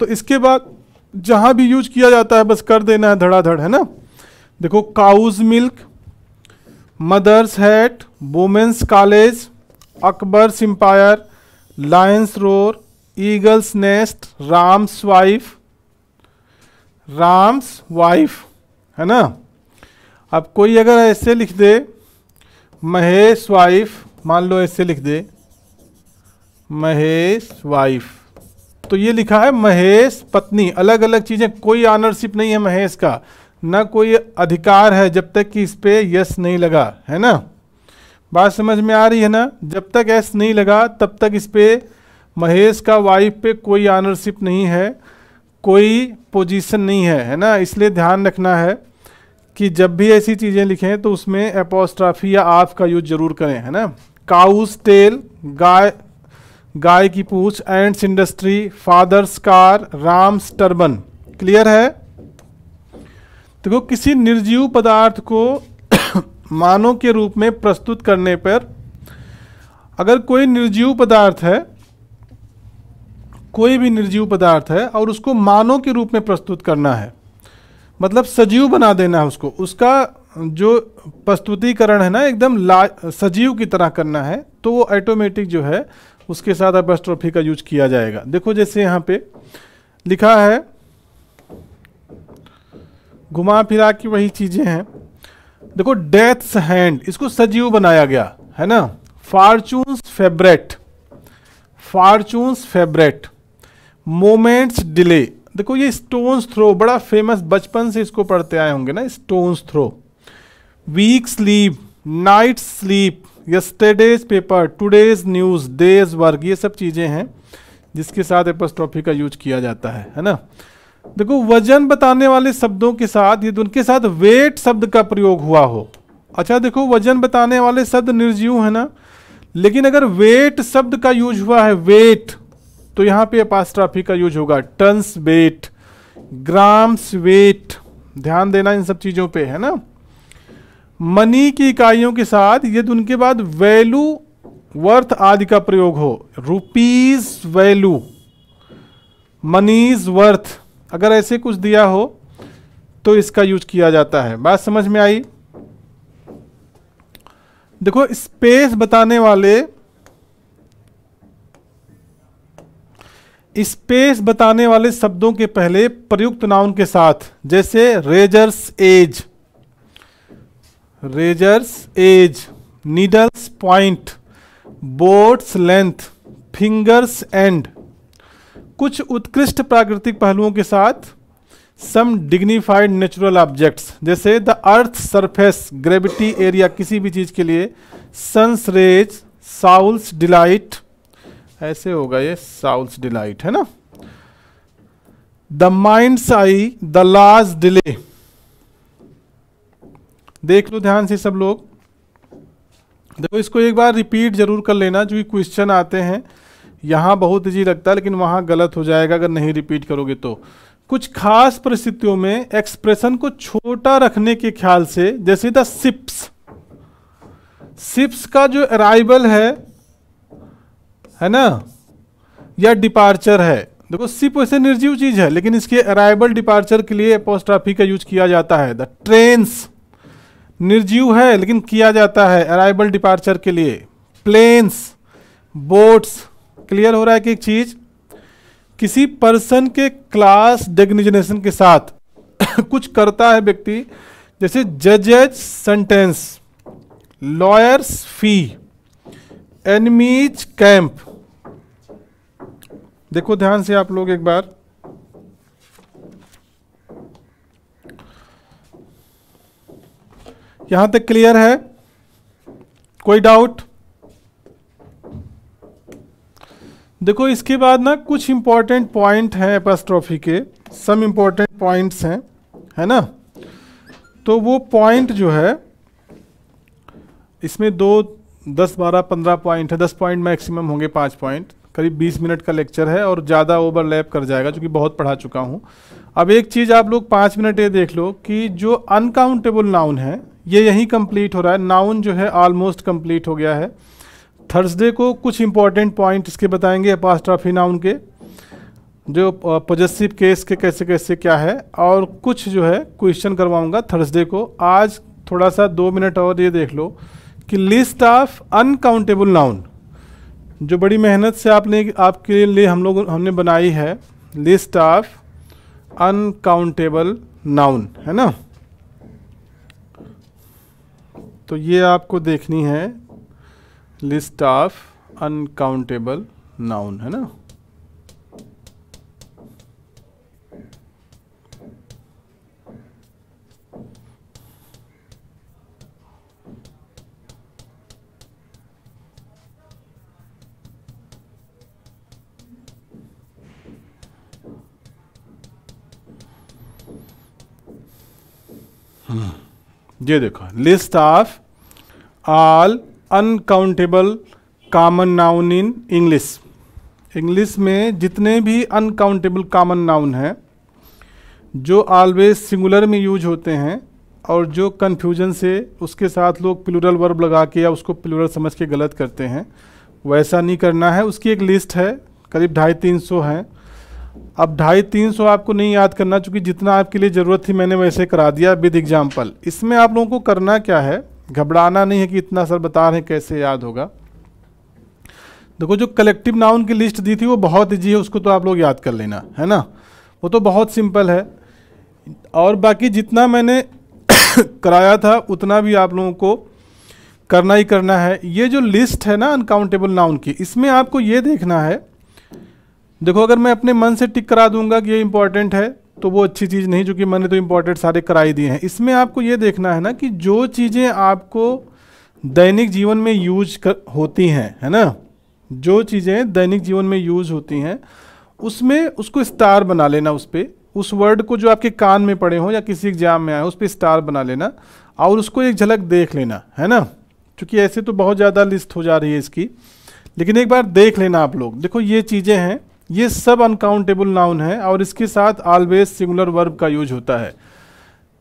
तो इसके बाद जहां भी यूज किया जाता है बस कर देना है धड़ाधड़ है ना देखो cow's milk mother's hat women's college Akbar empire lion's roar eagle's nest Ram's wife Ram's wife है ना अब कोई अगर ऐसे लिख दे महेश वाइफ मान लो ऐसे लिख दे महेश वाइफ तो ये लिखा है महेश पत्नी अलग अलग चीज़ें कोई ऑनरशिप नहीं है महेश का ना कोई अधिकार है जब तक कि इस पर यस नहीं लगा है ना बात समझ में आ रही है ना जब तक यस नहीं लगा तब तक इस पर महेश का वाइफ पे कोई ऑनरशिप नहीं है कोई पोजीशन नहीं है है ना इसलिए ध्यान रखना है कि जब भी ऐसी चीज़ें लिखें तो उसमें एपोस्ट्राफी या आफ का यूज ज़रूर करें है ना काउस तेल गाय गाय की पूछ ant's industry father's car Ram's turban clear है देखो किसी निर्जीव पदार्थ को [COUGHS] मानव के रूप में प्रस्तुत करने पर अगर कोई निर्जीव पदार्थ है कोई भी निर्जीव पदार्थ है और उसको मानव के रूप में प्रस्तुत करना है मतलब सजीव बना देना है उसको उसका जो प्रस्तुतिकरण है ना एकदम ला सजीव की तरह करना है तो वो ऑटोमेटिक जो है उसके साथ एपेस्ट्रॉफी का यूज किया जाएगा देखो जैसे यहाँ पे लिखा है घुमा फिरा की वही चीज़ें हैं देखो डेथ्स हैंड इसको सजीव बनाया गया है ना fortune's favourite fortune's favourite moment's delay देखो ये स्टोन्स थ्रो बड़ा फेमस बचपन से इसको पढ़ते आए होंगे ना stone's throw week's sleep night's sleep yesterday's paper today's news day's work ये सब चीज़ें हैं जिसके साथ एपोस्ट्रॉफी का यूज किया जाता है है ना देखो वजन बताने वाले शब्दों के साथ यदि उनके साथ वेट शब्द का प्रयोग हुआ हो अच्छा देखो वजन बताने वाले शब्द निर्जीव है ना लेकिन अगर वेट शब्द का यूज हुआ है वेट तो यहां पे एपास्ट्राफी का यूज होगा टंस वेट ग्राम्स वेट ध्यान देना इन सब चीज़ों पे है ना मनी की इकाइयों के साथ यदि उनके बाद वैल्यू वर्थ आदि का प्रयोग हो रुपीज वैल्यू मनीज वर्थ अगर ऐसे कुछ दिया हो तो इसका यूज किया जाता है बात समझ में आई देखो स्पेस बताने वाले स्पेस बताने वाले शब्दों के पहले प्रयुक्त नाउन के साथ जैसे razor's edge razor's edge needle's point boat's length finger's end कुछ उत्कृष्ट प्राकृतिक पहलुओं के साथ सम डिग्निफाइड नेचुरल ऑब्जेक्ट्स जैसे the earth surface gravity area किसी भी चीज़ के लिए सन्स रेज साउल्स डिलाइट ऐसे होगा ये साउल्स डिलाइट है ना the mind's eye the law's delay देख लो ध्यान से सब लोग देखो इसको एक बार रिपीट जरूर कर लेना जो क्वेश्चन आते हैं यहाँ बहुत इजी लगता है लेकिन वहाँ गलत हो जाएगा अगर नहीं रिपीट करोगे तो कुछ खास परिस्थितियों में एक्सप्रेशन को छोटा रखने के ख्याल से जैसे द सिप्स सिप्स का जो अराइवल है है ना या डिपार्चर है देखो सिप वैसे निर्जीव चीज है लेकिन इसके अराइवल डिपार्चर के लिए पोस्ट्राफी का यूज किया जाता है द ट्रेन्स निर्जीव है लेकिन किया जाता है अराइवल डिपार्चर के लिए प्लेन्स बोट्स क्लियर हो रहा है कि एक चीज़ किसी पर्सन के क्लास डेग्निजनेशन के साथ [COUGHS] कुछ करता है व्यक्ति जैसे जजेज sentence lawyer's fee enemy's camp देखो ध्यान से आप लोग एक बार यहां तक क्लियर है कोई डाउट देखो इसके बाद ना कुछ इंपॉर्टेंट पॉइंट हैं एपास्ट्रॉफी के सम इंपॉर्टेंट पॉइंट्स हैं है ना तो वो पॉइंट जो है इसमें दो दस बारह पंद्रह पॉइंट है दस पॉइंट मैक्सिमम होंगे पांच पॉइंट करीब बीस मिनट का लेक्चर है और ज़्यादा ओवरलैप कर जाएगा क्योंकि बहुत पढ़ा चुका हूं अब एक चीज़ आप लोग पाँच मिनट ये देख लो कि जो अनकाउंटेबल नाउन है ये यहीं कंप्लीट हो रहा है नाउन जो है ऑलमोस्ट कंप्लीट हो गया है थर्सडे को कुछ इंपॉर्टेंट पॉइंट इसके बताएंगे अपास्ट्राफी नाउन के जो पोजेसिव केस के कैसे कैसे क्या है और कुछ जो है क्वेश्चन करवाऊंगा थर्सडे को आज थोड़ा सा दो मिनट और ये देख लो कि लिस्ट ऑफ अनकाउंटेबल नाउन जो बड़ी मेहनत से आपने आपके लिए हम लोग हमने बनाई है लिस्ट ऑफ़ अनकाउंटेबल नाउन है ना तो ये आपको देखनी है लिस्ट ऑफ अनकाउंटेबल नाउन है ना ये देखो list of all uncountable common noun in English English में जितने भी अनकाउंटेबल कॉमन नाउन हैं जो ऑलवेज सिंगुलर में यूज होते हैं और जो कन्फ्यूजन से उसके साथ लोग प्लूरल वर्ब लगा के या उसको प्लूरल समझ के गलत करते हैं वैसा नहीं करना है उसकी एक लिस्ट है करीब ढाई तीन सौ हैं अब ढाई तीन सौ आपको नहीं याद करना चूँकि जितना आपके लिए ज़रूरत थी मैंने वैसे करा दिया विद एग्जाम्पल इसमें आप लोगों को करना क्या है घबराना नहीं है कि इतना सर बता रहे हैं कैसे याद होगा देखो जो कलेक्टिव नाउन की लिस्ट दी थी वो बहुत ईजी है उसको तो आप लोग याद कर लेना है ना वो तो बहुत सिंपल है और बाकी जितना मैंने [COUGHS] कराया था उतना भी आप लोगों को करना ही करना है ये जो लिस्ट है ना अनकाउंटेबल नाउन की इसमें आपको ये देखना है देखो अगर मैं अपने मन से टिक करा दूंगा कि ये इंपॉर्टेंट है तो वो अच्छी चीज़ नहीं चूँकि मैंने तो इम्पोर्टेंट सारे कराई दिए हैं इसमें आपको ये देखना है ना कि जो चीज़ें आपको दैनिक जीवन में यूज कर होती हैं है ना जो चीज़ें दैनिक जीवन में यूज होती हैं उसमें उसको स्टार बना लेना उस पर उस वर्ड को जो आपके कान में पड़े हों या किसी एग्जाम में आए उस पर स्टार बना लेना और उसको एक झलक देख लेना है ना क्योंकि ऐसे तो बहुत ज़्यादा लिस्ट हो जा रही है इसकी लेकिन एक बार देख लेना आप लोग देखो ये चीज़ें हैं ये सब अनकाउंटेबल नाउन है और इसके साथ ऑलवेज सिंगुलर वर्ब का यूज होता है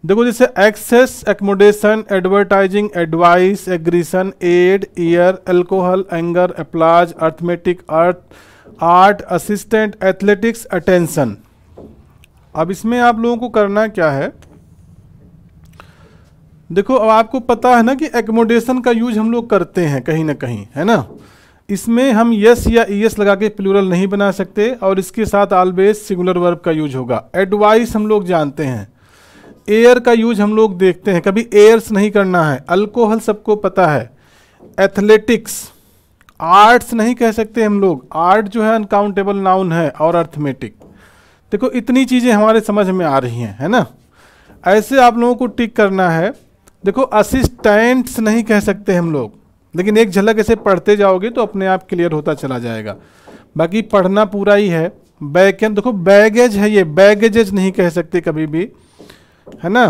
देखो जैसे access accommodation advertising advice aggression aid air alcohol anger applause arithmetic earth art assistant athletics attention अब इसमें आप लोगों को करना क्या है देखो अब आपको पता है ना कि एकोमोडेशन का यूज हम लोग करते हैं कहीं ना कहीं है ना इसमें हम यस या ई एस लगा के प्लूरल नहीं बना सकते और इसके साथ ऑलवेज सिंगुलर वर्ब का यूज होगा एडवाइस हम लोग जानते हैं एयर का यूज हम लोग देखते हैं कभी एयर्स नहीं करना है अल्कोहल सबको पता है एथलेटिक्स आर्ट्स नहीं कह सकते हम लोग आर्ट जो है अनकाउंटेबल नाउन है और अर्थमेटिक देखो इतनी चीज़ें हमारे समझ में आ रही हैं है ना ऐसे आप लोगों को टिक करना है देखो असिस्टेंट्स नहीं कह सकते हम लोग लेकिन एक झलक ऐसे पढ़ते जाओगे तो अपने आप क्लियर होता चला जाएगा बाकी पढ़ना पूरा ही है बैग देखो बैगेज है ये बैगेजेज नहीं कह सकते कभी भी है ना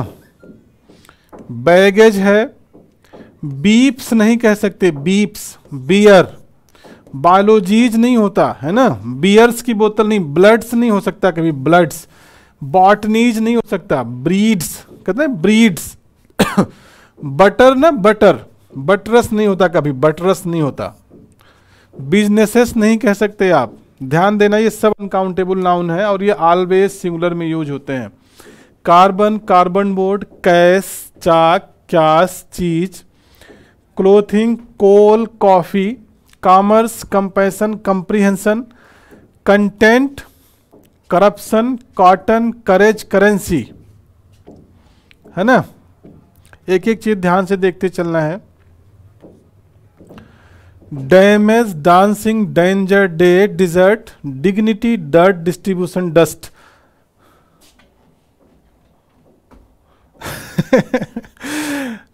बैगेज है बीप्स नहीं कह सकते बीप्स बियर बायोलॉजीज नहीं होता है ना बियर्स की बोतल नहीं ब्लड्स नहीं हो सकता कभी ब्लड्स बॉटनीज नहीं हो सकता ब्रीड्स कहते हैं ब्रीड्स [COUGHS] बटर ना बटर बटरस नहीं होता कभी बटरस नहीं होता बिजनेसेस नहीं कह सकते आप ध्यान देना ये सब अनकाउंटेबल नाउन है और ये ऑलवेज सिंगुलर में यूज होते हैं carbon carbon board cash chalk chaos cheese clothing coal coffee commerce compassion comprehension content corruption cotton courage currency है ना एक एक चीज़ ध्यान से देखते चलना है damage dancing danger day desert dignity dirt distribution dust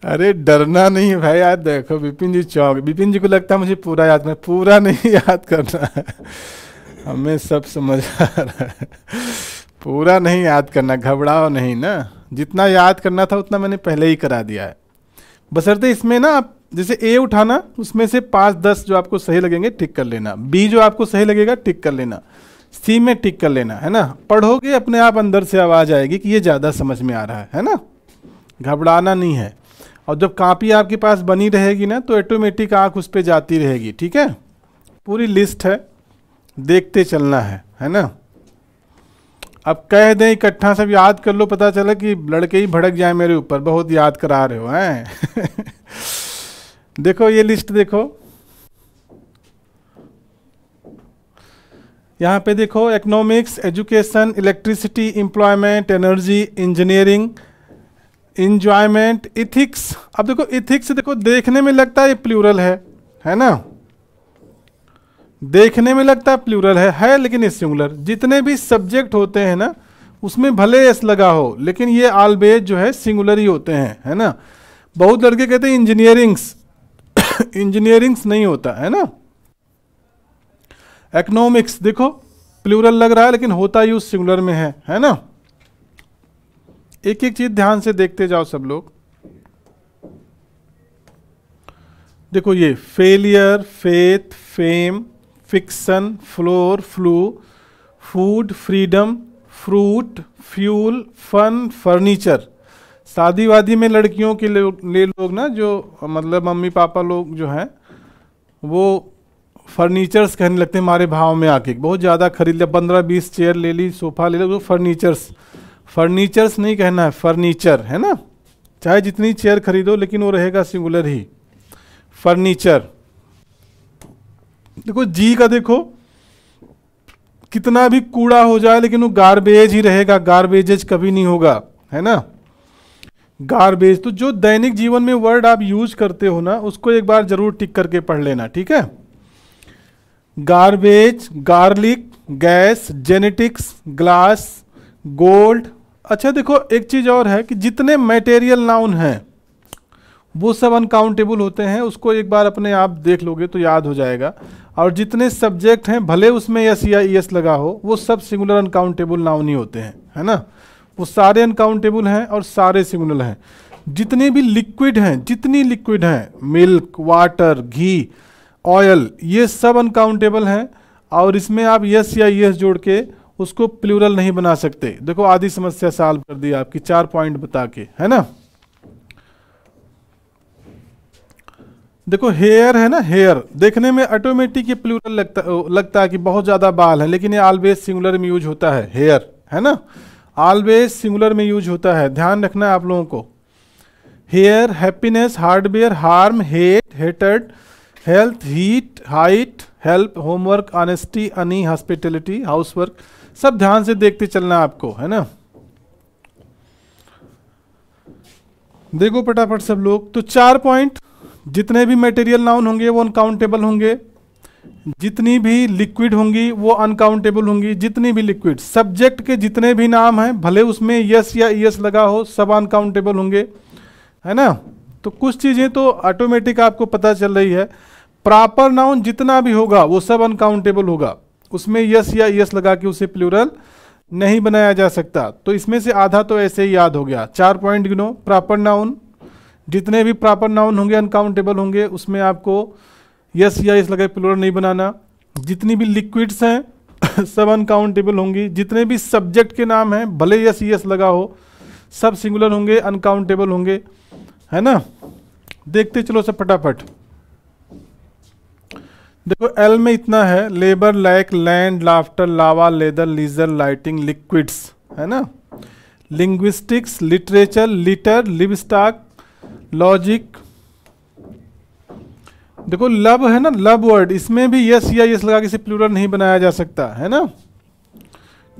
अरे डरना नहीं भाई यार देखो विपिन जी चौक विपिन जी को लगता है मुझे पूरा याद मैं पूरा नहीं [LAUGHS] याद करना है हमें सब समझ आ रहा है पूरा नहीं याद करना घबराओ नहीं ना जितना याद करना था उतना मैंने पहले ही करा दिया है बसरते इसमें ना आप जैसे ए उठाना उसमें से पाँच दस जो आपको सही लगेंगे टिक कर लेना बी जो आपको सही लगेगा टिक कर लेना सी में टिक कर लेना है ना पढ़ोगे अपने आप अंदर से आवाज़ आएगी कि ये ज़्यादा समझ में आ रहा है है ना घबराना नहीं है और जब कापी आपके पास बनी रहेगी ना तो ऑटोमेटिक आँख उस पर जाती रहेगी ठीक है पूरी लिस्ट है देखते चलना है है ना अब कह दें इकट्ठा सब याद कर लो पता चला कि लड़के ही भड़क जाए मेरे ऊपर बहुत याद करा रहे हो हैं [LAUGHS] देखो ये लिस्ट देखो यहाँ पे देखो economics education electricity employment energy engineering enjoyment ethics अब देखो इथिक्स देखो देखने में लगता है प्लूरल है है ना देखने में लगता है प्लूरल है है लेकिन ये सिंगुलर जितने भी सब्जेक्ट होते हैं ना उसमें भले एस लगा हो लेकिन ये ऑलवेज जो है सिंगुलर ही होते हैं है ना बहुत लड़के कहते हैं इंजीनियरिंग्स इंजीनियरिंग्स नहीं होता है ना इकोनॉमिक्स देखो प्लूरल लग रहा है लेकिन होता यूज सिंगुलर में है है ना एक एक चीज ध्यान से देखते जाओ सब लोग देखो ये failure faith fame fiction floor flu food freedom fruit fuel fun furniture शादी वादी में लड़कियों के लिए लोग ना जो मतलब मम्मी पापा लोग जो हैं वो फर्नीचर्स कहने लगते हैं हमारे भाव में आके बहुत ज़्यादा खरीद लिया पंद्रह बीस चेयर ले ली सोफ़ा ले लो फर्नीचर्स फर्नीचर्स नहीं कहना है फर्नीचर है ना चाहे जितनी चेयर खरीदो लेकिन वो रहेगा सिंगुलर ही फर्नीचर देखो जी का देखो कितना भी कूड़ा हो जाए लेकिन वो गार्बेज ही रहेगा गार्बेजेज कभी नहीं होगा है ना गार्बेज तो जो दैनिक जीवन में वर्ड आप यूज करते हो ना उसको एक बार जरूर टिक करके पढ़ लेना ठीक है garbage garlic gas genetics glass gold अच्छा देखो एक चीज़ और है कि जितने मटेरियल नाउन हैं वो सब अनकाउंटेबल होते हैं उसको एक बार अपने आप देख लोगे तो याद हो जाएगा और जितने सब्जेक्ट हैं भले उसमें एस या ई एस लगा हो वो सब सिंगुलर अनकाउंटेबल नाउन ही होते हैं है ना वो सारे अनकाउंटेबल हैं और सारे सिग्नल हैं जितने भी लिक्विड हैं जितनी लिक्विड हैं मिल्क वाटर घी ऑयल ये सब अनकाउंटेबल हैं और इसमें आप यस या यस जोड़ के उसको प्लूरल नहीं बना सकते देखो आधी समस्या सॉल्व कर दी आपकी चार पॉइंट बता के है ना देखो हेयर है ना हेयर देखने में ऑटोमेटिक ये प्लूरल लगता लगता है कि बहुत ज़्यादा बाल है लेकिन ये ऑलवेज सिंगुलर में यूज होता है हेयर है ना ऑलवेज सिंगुलर में यूज होता है ध्यान रखना है आप लोगों को hair happiness hardware harm hate हेटेड health heat height help homework honesty honey hospitality housework सब ध्यान से देखते चलना आपको है ना देखो फटाफट सब लोग तो चार पॉइंट जितने भी मटेरियल नाउन होंगे वो अनकाउंटेबल होंगे जितनी भी लिक्विड होंगी वो अनकाउंटेबल होंगी जितनी भी लिक्विड सब्जेक्ट के जितने भी नाम हैं भले उसमें यस या यस लगा हो सब अनकाउंटेबल होंगे है ना तो कुछ चीज़ें तो ऑटोमेटिक आपको पता चल रही है प्रॉपर नाउन जितना भी होगा वो सब अनकाउंटेबल होगा उसमें यस या यस लगा के उसे प्लूरल नहीं बनाया जा सकता तो इसमें से आधा तो ऐसे ही याद हो गया चार पॉइंट गिनो प्रॉपर नाउन जितने भी प्रॉपर नाउन होंगे अनकाउंटेबल होंगे उसमें आपको यस या इस लगे प्लोर नहीं बनाना जितनी भी लिक्विड्स हैं [LAUGHS] सब अनकाउंटेबल होंगी जितने भी सब्जेक्ट के नाम हैं भले यस यस लगा हो सब सिंगुलर होंगे अनकाउंटेबल होंगे है ना देखते चलो सब फटाफट देखो एल में इतना है labour like land laughter lava leather leisure lighting liquids है ना linguistics literature litter lipstick logic देखो लब है ना लव वर्ड इसमें भी यस या यस लगा के इसे प्लूरल नहीं बनाया जा सकता है ना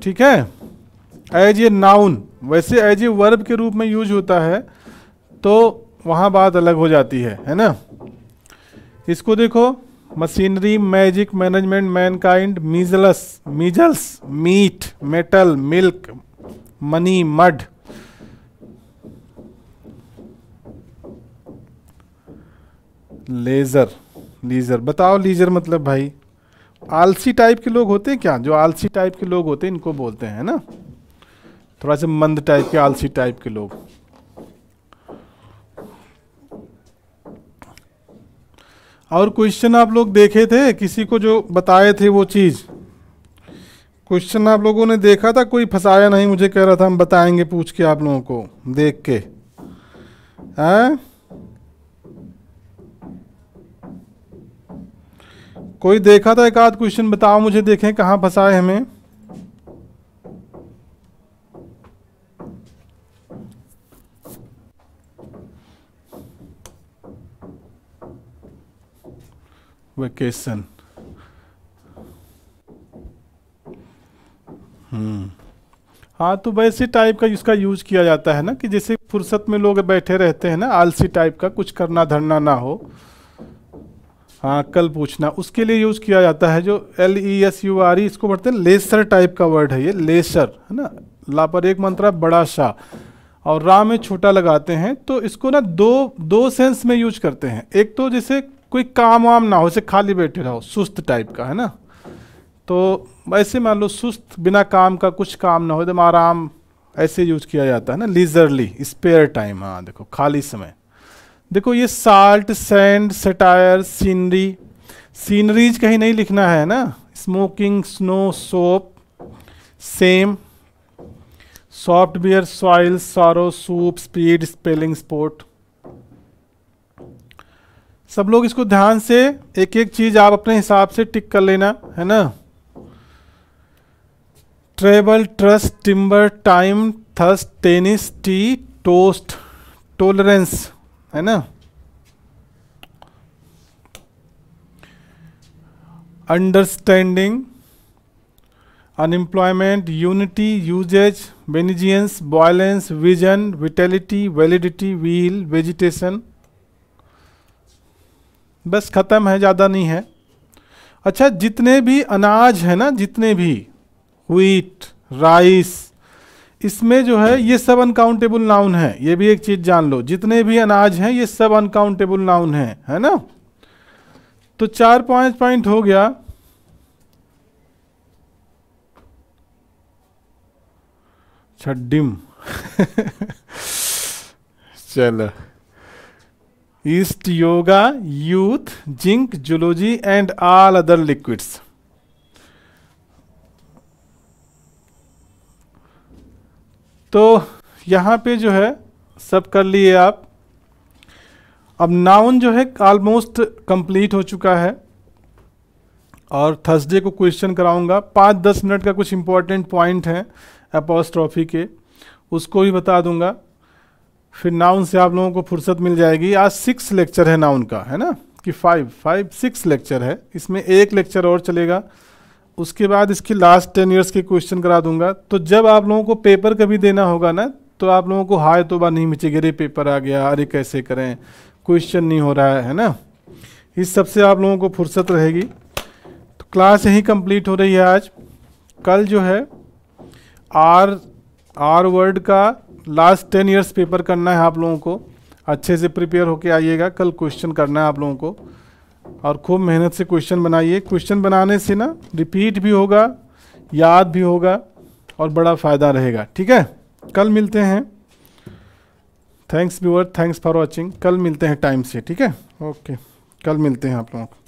ठीक है एज ए नाउन वैसे एज ए वर्ब के रूप में यूज होता है तो वहाँ बात अलग हो जाती है है ना इसको देखो machinery magic management mankind measles measles meat metal milk money mud laser leisure बताओ लीज़र मतलब भाई आलसी टाइप के लोग होते हैं क्या जो आलसी टाइप के लोग होते हैं इनको बोलते हैं ना थोड़ा सा मंद टाइप के आलसी टाइप के लोग और क्वेश्चन आप लोग देखे थे किसी को जो बताए थे वो चीज़ क्वेश्चन आप लोगों ने देखा था कोई फंसाया नहीं मुझे कह रहा था हम बताएंगे पूछ के आप लोगों को देख के हैं हाँ? कोई देखा था तो एक आध क्वेश्चन बताओ मुझे देखें कहाँ फंसाए हमें वेकेशन हम्म। हाँ तो वैसे टाइप का इसका यूज किया जाता है ना कि जैसे फुर्सत में लोग बैठे रहते हैं ना आलसी टाइप का कुछ करना धरना ना हो हाँ कल पूछना उसके लिए यूज़ किया जाता है जो L E S U R E इसको पढ़ते हैं लेसर टाइप का वर्ड है ये लेसर है ना ला पर एक मंत्रा बड़ा शाह और रा में छोटा लगाते हैं तो इसको ना दो दो सेंस में यूज करते हैं एक तो जैसे कोई काम वाम ना हो जैसे खाली बैठे रहो सुस्त टाइप का है ना तो ऐसे मान लो सुस्त बिना काम का कुछ काम ना हो एकदम आराम ऐसे यूज किया जाता है ना लीजरली स्पेयर टाइम हाँ देखो खाली समय देखो ये salt sand satire scenery sceneries कहीं नहीं लिखना है ना smoking snow soap same software soil sorrow soup speed spelling sport सब लोग इसको ध्यान से एक एक चीज आप अपने हिसाब से टिक कर लेना है ना travel trust timber time thirst tennis tea toast tolerance है ना understanding unemployment unity usage vengeance violence vision vitality validity wheel vegetation बस ख़त्म है ज़्यादा नहीं है अच्छा जितने भी अनाज है ना जितने भी व्हीट राइस इसमें जो है ये सब अनकाउंटेबल नाउन है ये भी एक चीज़ जान लो जितने भी अनाज हैं ये सब अनकाउंटेबल नाउन है है ना तो चार पांच पॉइंट हो गया छिम [LAUGHS] चलो yeast yoga youth zinc zoology and all other liquids तो यहाँ पे जो है सब कर लिए आप अब नाउन जो है ऑलमोस्ट कंप्लीट हो चुका है और थर्सडे को क्वेश्चन कराऊंगा पाँच दस मिनट का कुछ इम्पोर्टेंट पॉइंट हैं अपोस्ट्रॉफी के उसको भी बता दूंगा फिर नाउन से आप लोगों को फुर्सत मिल जाएगी आज सिक्स लेक्चर है नाउन का है ना कि फाइव फाइव सिक्स लेक्चर है इसमें एक लेक्चर और चलेगा उसके बाद इसके लास्ट टेन ईयर्स के क्वेश्चन करा दूंगा तो जब आप लोगों को पेपर कभी देना होगा ना तो आप लोगों को हाय तो बार नहीं मिचेगी अरे पेपर आ गया अरे कैसे करें क्वेश्चन नहीं हो रहा है ना इस सबसे आप लोगों को फुर्सत रहेगी तो क्लास यहीं कंप्लीट हो रही है आज कल जो है आर आर वर्ड का लास्ट टेन ईयर्स पेपर करना है आप लोगों को अच्छे से प्रिपेयर होके आइएगा कल क्वेश्चन करना है आप लोगों को और खूब मेहनत से क्वेश्चन बनाइए क्वेश्चन बनाने से ना रिपीट भी होगा याद भी होगा और बड़ा फ़ायदा रहेगा ठीक है कल मिलते हैं thanks viewer thanks for watching कल मिलते हैं टाइम से ठीक है ओके कल मिलते हैं आप लोगों को